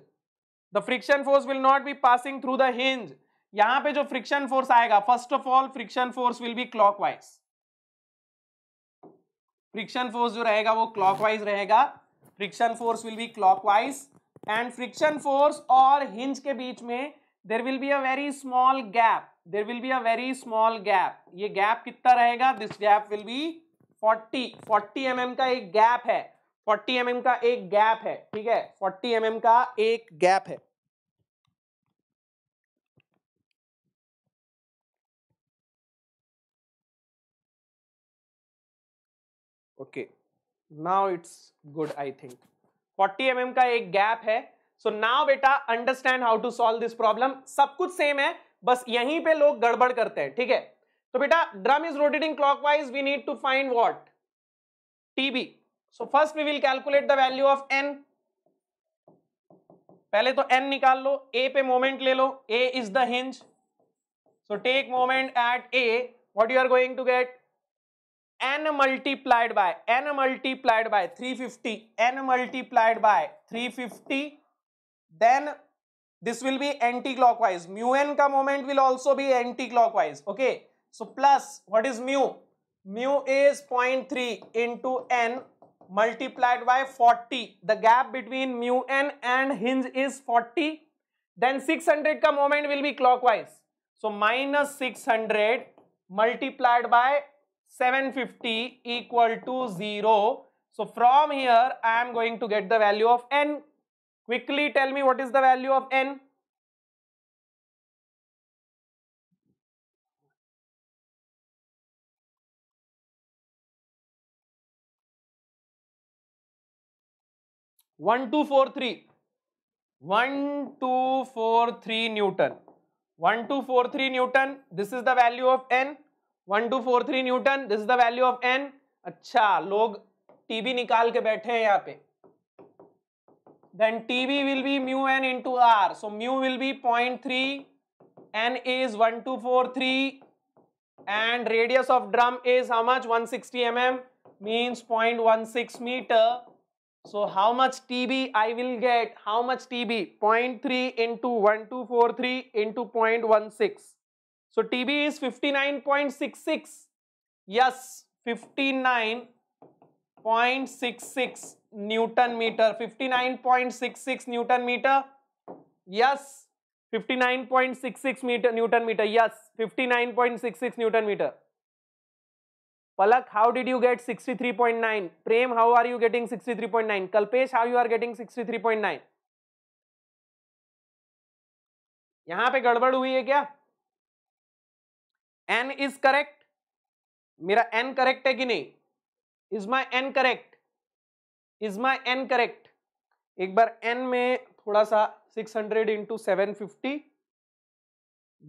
the friction force will not be passing through the hinge यहां पे जो फ्रिक्शन फोर्स आएगा first of all friction force will be clockwise friction force जो रहेगा वो clockwise रहेगा friction force will be clockwise and friction force और hinge के बीच में there will be a very small gap there will be a very small gap ये gap कितना रहेगा this gap will be 40 40 M mm का एक गैप है 40 एम mm का एक गैप है ठीक है 40 एम mm का एक गैप है okay now it's good I think 40 M mm का एक गैप है सो नाउ बेटा understand how to solve this problem सब कुछ सेम है बस यहीं पे लोग गड़बड़ करते हैं ठीक है तो बेटा drum is rotating clockwise we need to find what TB so first we will calculate the value of N पहले तो एन निकाल लो ए पे मोमेंट ले लो A is the hinge so take moment at A what you are going to get n multiplied by n multiplied by 350 n multiplied by 350 then this will be anti-clockwise mu n ka moment will also be anti-clockwise okay so plus what is mu mu is 0.3 into n multiplied by 40 the gap between mu n and hinge is 40 then 600 ka moment will be clockwise so minus 600 multiplied by 750 equal to 0. So from here I am going to get the value of n. Quickly tell me what is the value of n. One two four three. One two four three Newton. One two four three Newton. This is the value of n. One two four three newton this is the value of N अच्छा लोग TB निकाल के बैठे हैं यहाँ पे then TB will be mu N into R so mu will be point three N is one two four three and radius of drum is how much 160 mm means 0.16 meter so how much tb point three into one two four three into point one six so tb is 59.66 yes 59.66 newton meter 59.66 newton meter yes 59.66 meter newton meter yes 59.66 newton meter palak how did you get 63.9 prem how are you getting 63.9 kalpesh how you are getting 63.9 यहां पे गड़बड़ हुई है क्या N is correct मेरा N correct है कि नहीं is my N correct is my N correct एक बार एन में थोड़ा सा 600 hundred into seven fifty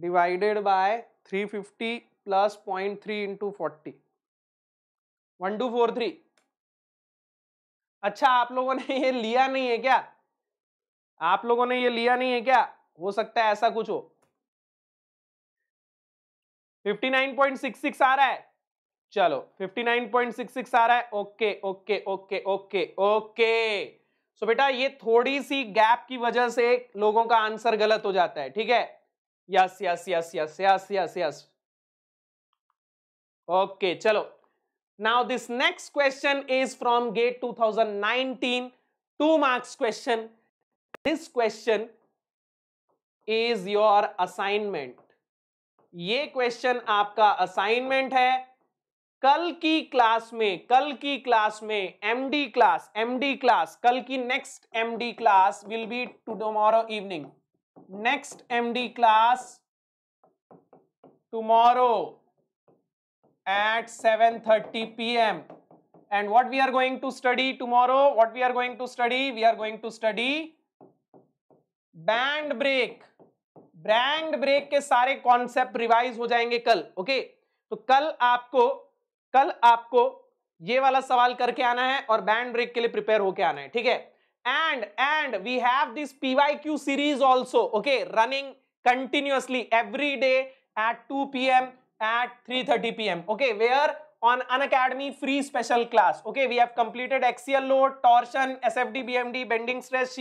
divided by 350 plus point three into forty one two four three अच्छा आप लोगों ने ये लिया नहीं है क्या आप लोगों ने ये लिया नहीं है क्या हो सकता है ऐसा कुछ हो 59.66 आ रहा है चलो 59.66 आ रहा है okay okay okay okay okay so बेटा ये थोड़ी सी गैप की वजह से लोगों का आंसर गलत हो जाता है ठीक है yes yes yes yes yes yes yes okay चलो now this next question is from GATE 2019 two marks question this question is your assignment ये क्वेश्चन आपका असाइनमेंट है कल की क्लास में कल की क्लास में एमडी क्लास एमडी क्लास कल की next MD class will be to tomorrow evening next MD class tomorrow at seven thirty P M and what we are going to study tomorrow what we are going to study we are going to study band break brand break के सारे concept revise हो जाएंगे कल okay तो कल आपको कल आपको ये वाला सवाल करके आना है और बैंड ब्रेक के लिए प्रिपेयर होके आना है ठीक है and and we have this PY series also okay running continuously every day at two P M at three thirty P M okay where on Unacademy free special class okay we have completed axial torsion S F D B M D bending stress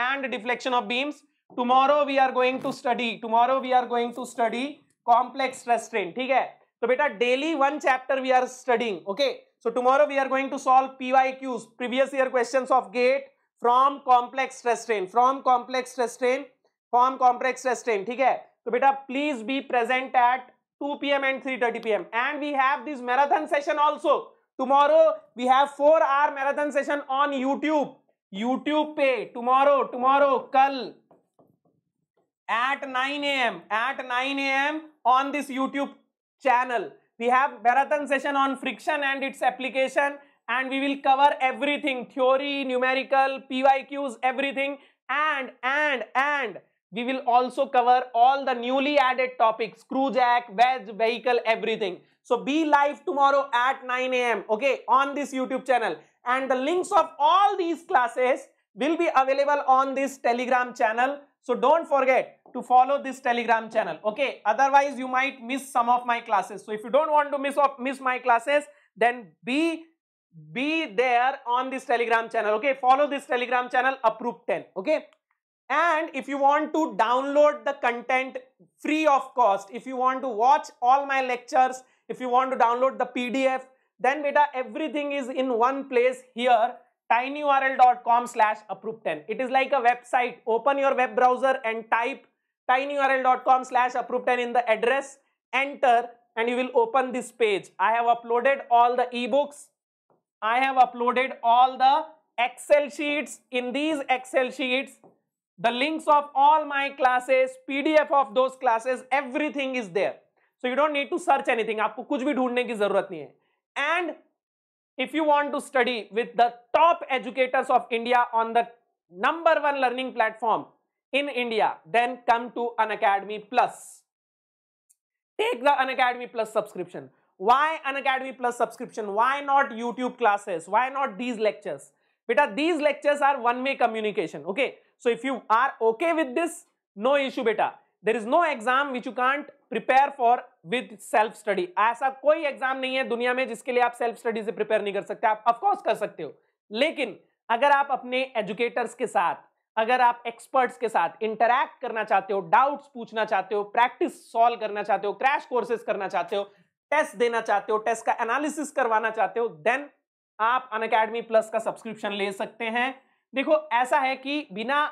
and deflection of beams tomorrow we are going to study tomorrow we are going to study complex restrain ठीक है तो बेटा daily one chapter we are studying okay so tomorrow we are going to solve Qs previous year question of GATE from complex restrain from complex restrain from complex restrain ठीक है तो बेटा please be present at 2 p.m. and 3:30 p.m. and we have this marathon session also. Tomorrow we have 4 hour marathon session on YouTube. YouTube pe tomorrow tomorrow kal at 9 a.m. at 9 a.m. on this YouTube channel. We have marathon session on friction and its application and we will cover everything theory, numerical, PYQs, everything and and and we will also cover all the newly added topics screw jack, wedge, vehicle, everything. So be live tomorrow at 9 a.m. okay on this YouTube channel and the links of all these classes will be available on this telegram channel so don't forget to follow this telegram channel. Okay. Otherwise you might miss some of my classes. So if you don't want to miss, off, miss my classes, then be be there on this telegram channel okay follow this telegram channel approve 10 okay and if you want to download the content free of cost if you want to watch all my lectures if you want to download the pdf then beta everything is in one place here tinyurl.com slash approve10. It is like a website. Open your web browser and type tinyurl.com slash approve10 in the address, enter and you will open this page. I have uploaded all the ebooks. I have uploaded all the Excel sheets. In these Excel sheets, the links of all my classes, PDF of those classes, everything is there. So you don't need to search anything. आपको कुछ भी ढूंढने की जरूरत नहीं है. And if you want to study with the top educators of India on the number one learning platform in India, then come to Unacademy Plus. Take the Unacademy Plus subscription. Why Unacademy Plus subscription? Why not YouTube classes? Why not these lectures? Beta, these lectures are one-way communication, okay? So if you are okay with this, no issue, beta. There is no exam which you can't prepare for with self study ऐसा कोई exam नहीं है दुनिया में जिसके लिए आप self study से प्रिपेयर नहीं कर सकते आप ऑफकोर्स कर सकते हो लेकिन अगर आप अपने एजुकेटर्स के साथ अगर आप एक्सपर्ट्स के साथ इंटरैक्ट करना चाहते हो डाउट्स पूछना चाहते हो प्रैक्टिस सॉल्व करना चाहते हो क्रैश कोर्सेज करना चाहते हो टेस्ट देना चाहते हो टेस्ट का एनालिसिस करवाना चाहते हो देन आप अन अकेडमी प्लस का सब्सक्रिप्शन ले सकते हैं देखो ऐसा है कि बिना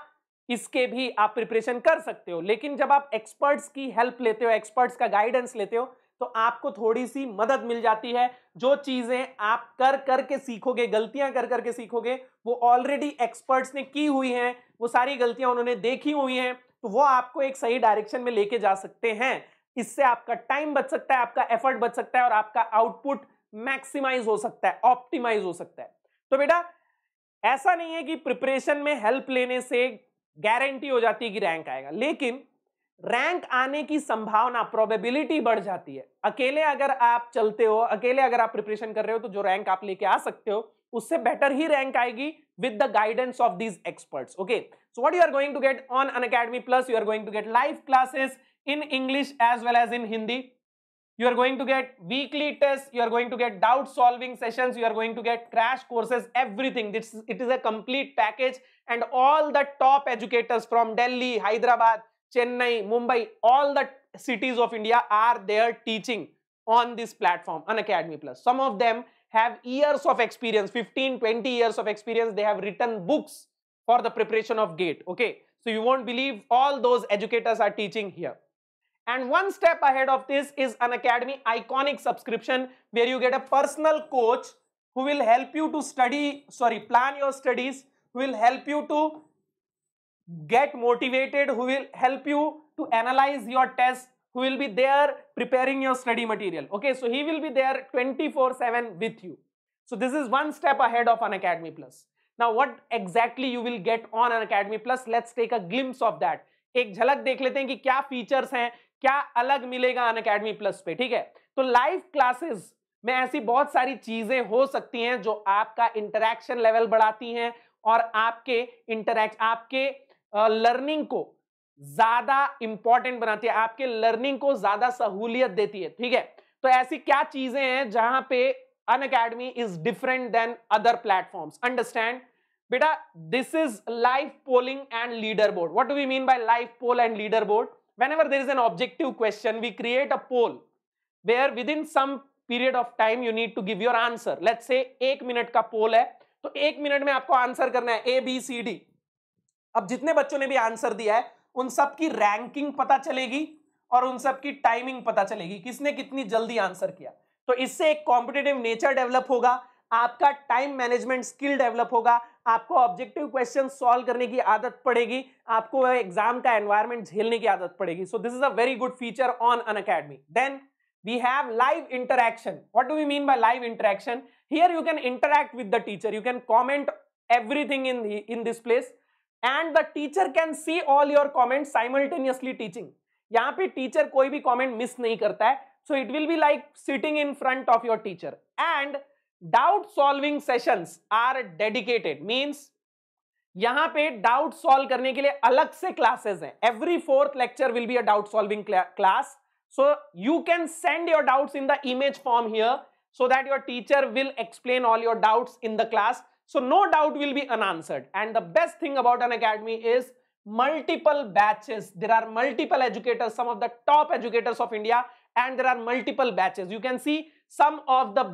इसके भी आप प्रिपरेशन कर सकते हो लेकिन जब आप एक्सपर्ट्स की हेल्प लेते हो एक्सपर्ट्स का गाइडेंस लेते हो तो आपको थोड़ी सी मदद मिल जाती है जो चीजें आप कर करके सीखोगे गलतियां कर करके सीखोगे वो ऑलरेडी एक्सपर्ट्स ने की हुई हैं वो सारी गलतियां उन्होंने देखी हुई हैं तो वो आपको एक सही डायरेक्शन में लेके जा सकते हैं इससे आपका टाइम बच सकता है आपका एफर्ट बच सकता है और आपका आउटपुट मैक्सिमाइज हो सकता है ऑप्टिमाइज हो सकता है तो बेटा ऐसा नहीं है कि प्रिपरेशन में हेल्प लेने से गारंटी हो जाती है कि रैंक आएगा लेकिन रैंक आने की संभावना प्रोबेबिलिटी बढ़ जाती है अकेले अगर आप चलते हो अकेले अगर आप प्रिपरेशन कर रहे हो तो जो रैंक आप लेके आ सकते हो उससे बेटर ही रैंक आएगी with the guidance of these experts okay so what you are going to get on Unacademy plus you are going to get live classes in English as well as in Hindi you are going to get weekly tests, you are going to get doubt solving sessions, you are going to get crash courses, everything. It's, it is a complete package and all the top educators from Delhi, Hyderabad, Chennai, Mumbai, all the cities of India are there teaching on this platform, on Academy Plus. Some of them have years of experience, 15, 20 years of experience. They have written books for the preparation of GATE. Okay. So you won't believe all those educators are teaching here. And one step ahead of this is an Academy Iconic subscription where you get a personal coach who will help you to study, sorry, plan your studies, who will help you to get motivated, who will help you to analyze your tests, who will be there preparing your study material. Okay, so he will be there 24-7 with you. So this is one step ahead of an Academy Plus. Now what exactly you will get on an Academy Plus, let's take a glimpse of that. एक झलक देख लेते हैं कि क्या features हैं क्या अलग मिलेगा अन अकेडमी प्लस पे ठीक है तो लाइव क्लासेस में ऐसी बहुत सारी चीजें हो सकती हैं जो आपका इंटरेक्शन लेवल बढ़ाती हैं और आपके इंटरेक्ट आपके लर्निंग को ज्यादा इंपॉर्टेंट बनाती है आपके लर्निंग को ज्यादा सहूलियत देती है ठीक है तो ऐसी क्या चीजें हैं जहां पे Unacademy is different than other platform understand बेटा this is live polling and leader board what do we mean by live poll and leader board whenever there is an objective question we create a poll where within some period of time you need to give your answer let's say एक minute का poll है तो एक minute में आपको answer करना है ए B C D अब जितने बच्चों ने भी आंसर दिया है उन सब की रैंकिंग पता चलेगी और उन सब की टाइमिंग पता चलेगी किसने कितनी जल्दी आंसर किया तो इससे एक कॉम्पिटेटिव नेचर डेवलप होगा आपका टाइम मैनेजमेंट स्किल डेवलप होगा आपको ऑब्जेक्टिव क्वेश्चन सॉल्व करने की आदत पड़ेगी आपको एग्जाम का एनवायरमेंट झेलने की आदत पड़ेगी so this is a very good feature on Unacademy then we have live interaction what do we mean by live interaction here you can interact with the teacher you can comment everything in in this place and the teacher can see all your comment simultaneously teaching यहाँ पे teacher कोई भी comment miss नहीं करता है so it will be like sitting in front of your teacher and Doubt solving sessions are dedicated. Means, यहां पे doubt solve करने के every fourth lecture will be a doubt solving class. so you can send your doubts in the image form here so that your teacher will explain all your doubts in the class so no doubt will be unanswered and the best thing about an academy is multiple batches there are multiple educators some of the top educators of india and there are multiple batches you can see some of the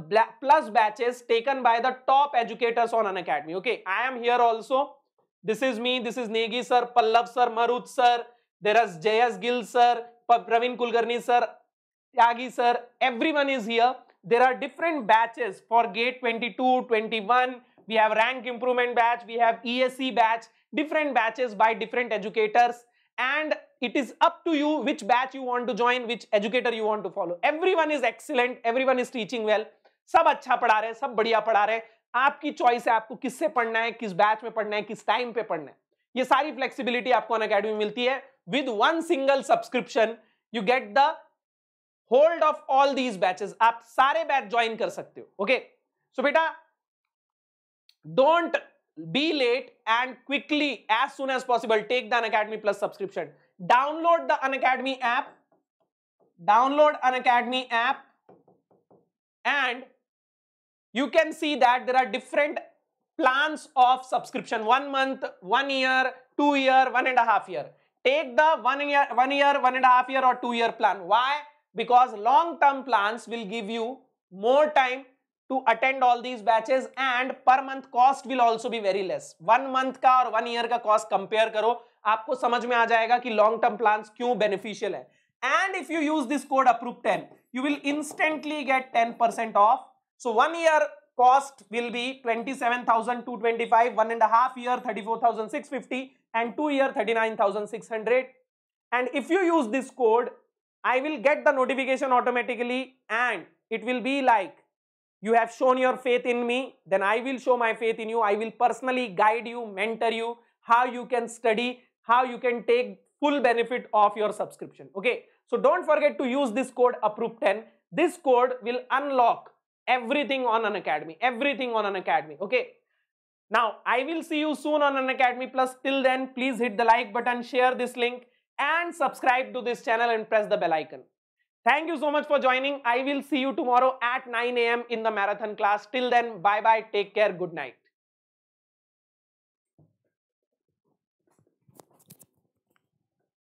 plus batches taken by the top educators on an academy. Okay, I am here also. This is me, this is Negi sir, Pallav sir, Marut sir, there is Jayas Gill sir, Praveen Kulkarni sir, Yagi sir, everyone is here. There are different batches for gate 22, 21, we have rank improvement batch, we have ESC batch, different batches by different educators and it is up to you which batch you want to join which educator you want to follow everyone is excellent everyone is teaching well sab acha padha rahe sab badhiya padha rahe aapki choice hai aapko kisse padhna hai kis batch mein padhna hai kis time pe padhna hai ye sari flexibility aapko flexibility आपको Unacademy मिलती है with one single subscription you get the hold of all these batches आप सारे batch join कर सकते हो okay so बेटा be late and quickly as soon as possible take the academy plus subscription download the Unacademy app, download Unacademy app and you can see that there are different plans of subscription, one month, one year, two year, one and a half year. Take the one year, one year, one and a half year or two year plan. Why? Because long term plans will give you more time to attend all these batches and per month cost will also be very less. One month ka or one year ka cost compare करो आपको mein aa jayega ki long term plans क्यों beneficial hai. and if you use this code approved 10 you will instantly get 10% off so one year cost will be 27,225 one and a half year 34,650 and two year 39,600 and if you use this code I will get the notification automatically and it will be like you have shown your faith in me, then I will show my faith in you. I will personally guide you, mentor you, how you can study, how you can take full benefit of your subscription. Okay. So don't forget to use this code APPROVE10. This code will unlock everything on an academy, everything on an academy. Okay. Now, I will see you soon on an academy plus. Till then, please hit the like button, share this link and subscribe to this channel and press the bell icon. Thank you so much for joining. I will see you tomorrow at 9 a.m. in the marathon class. Till then, bye bye, take care, good night.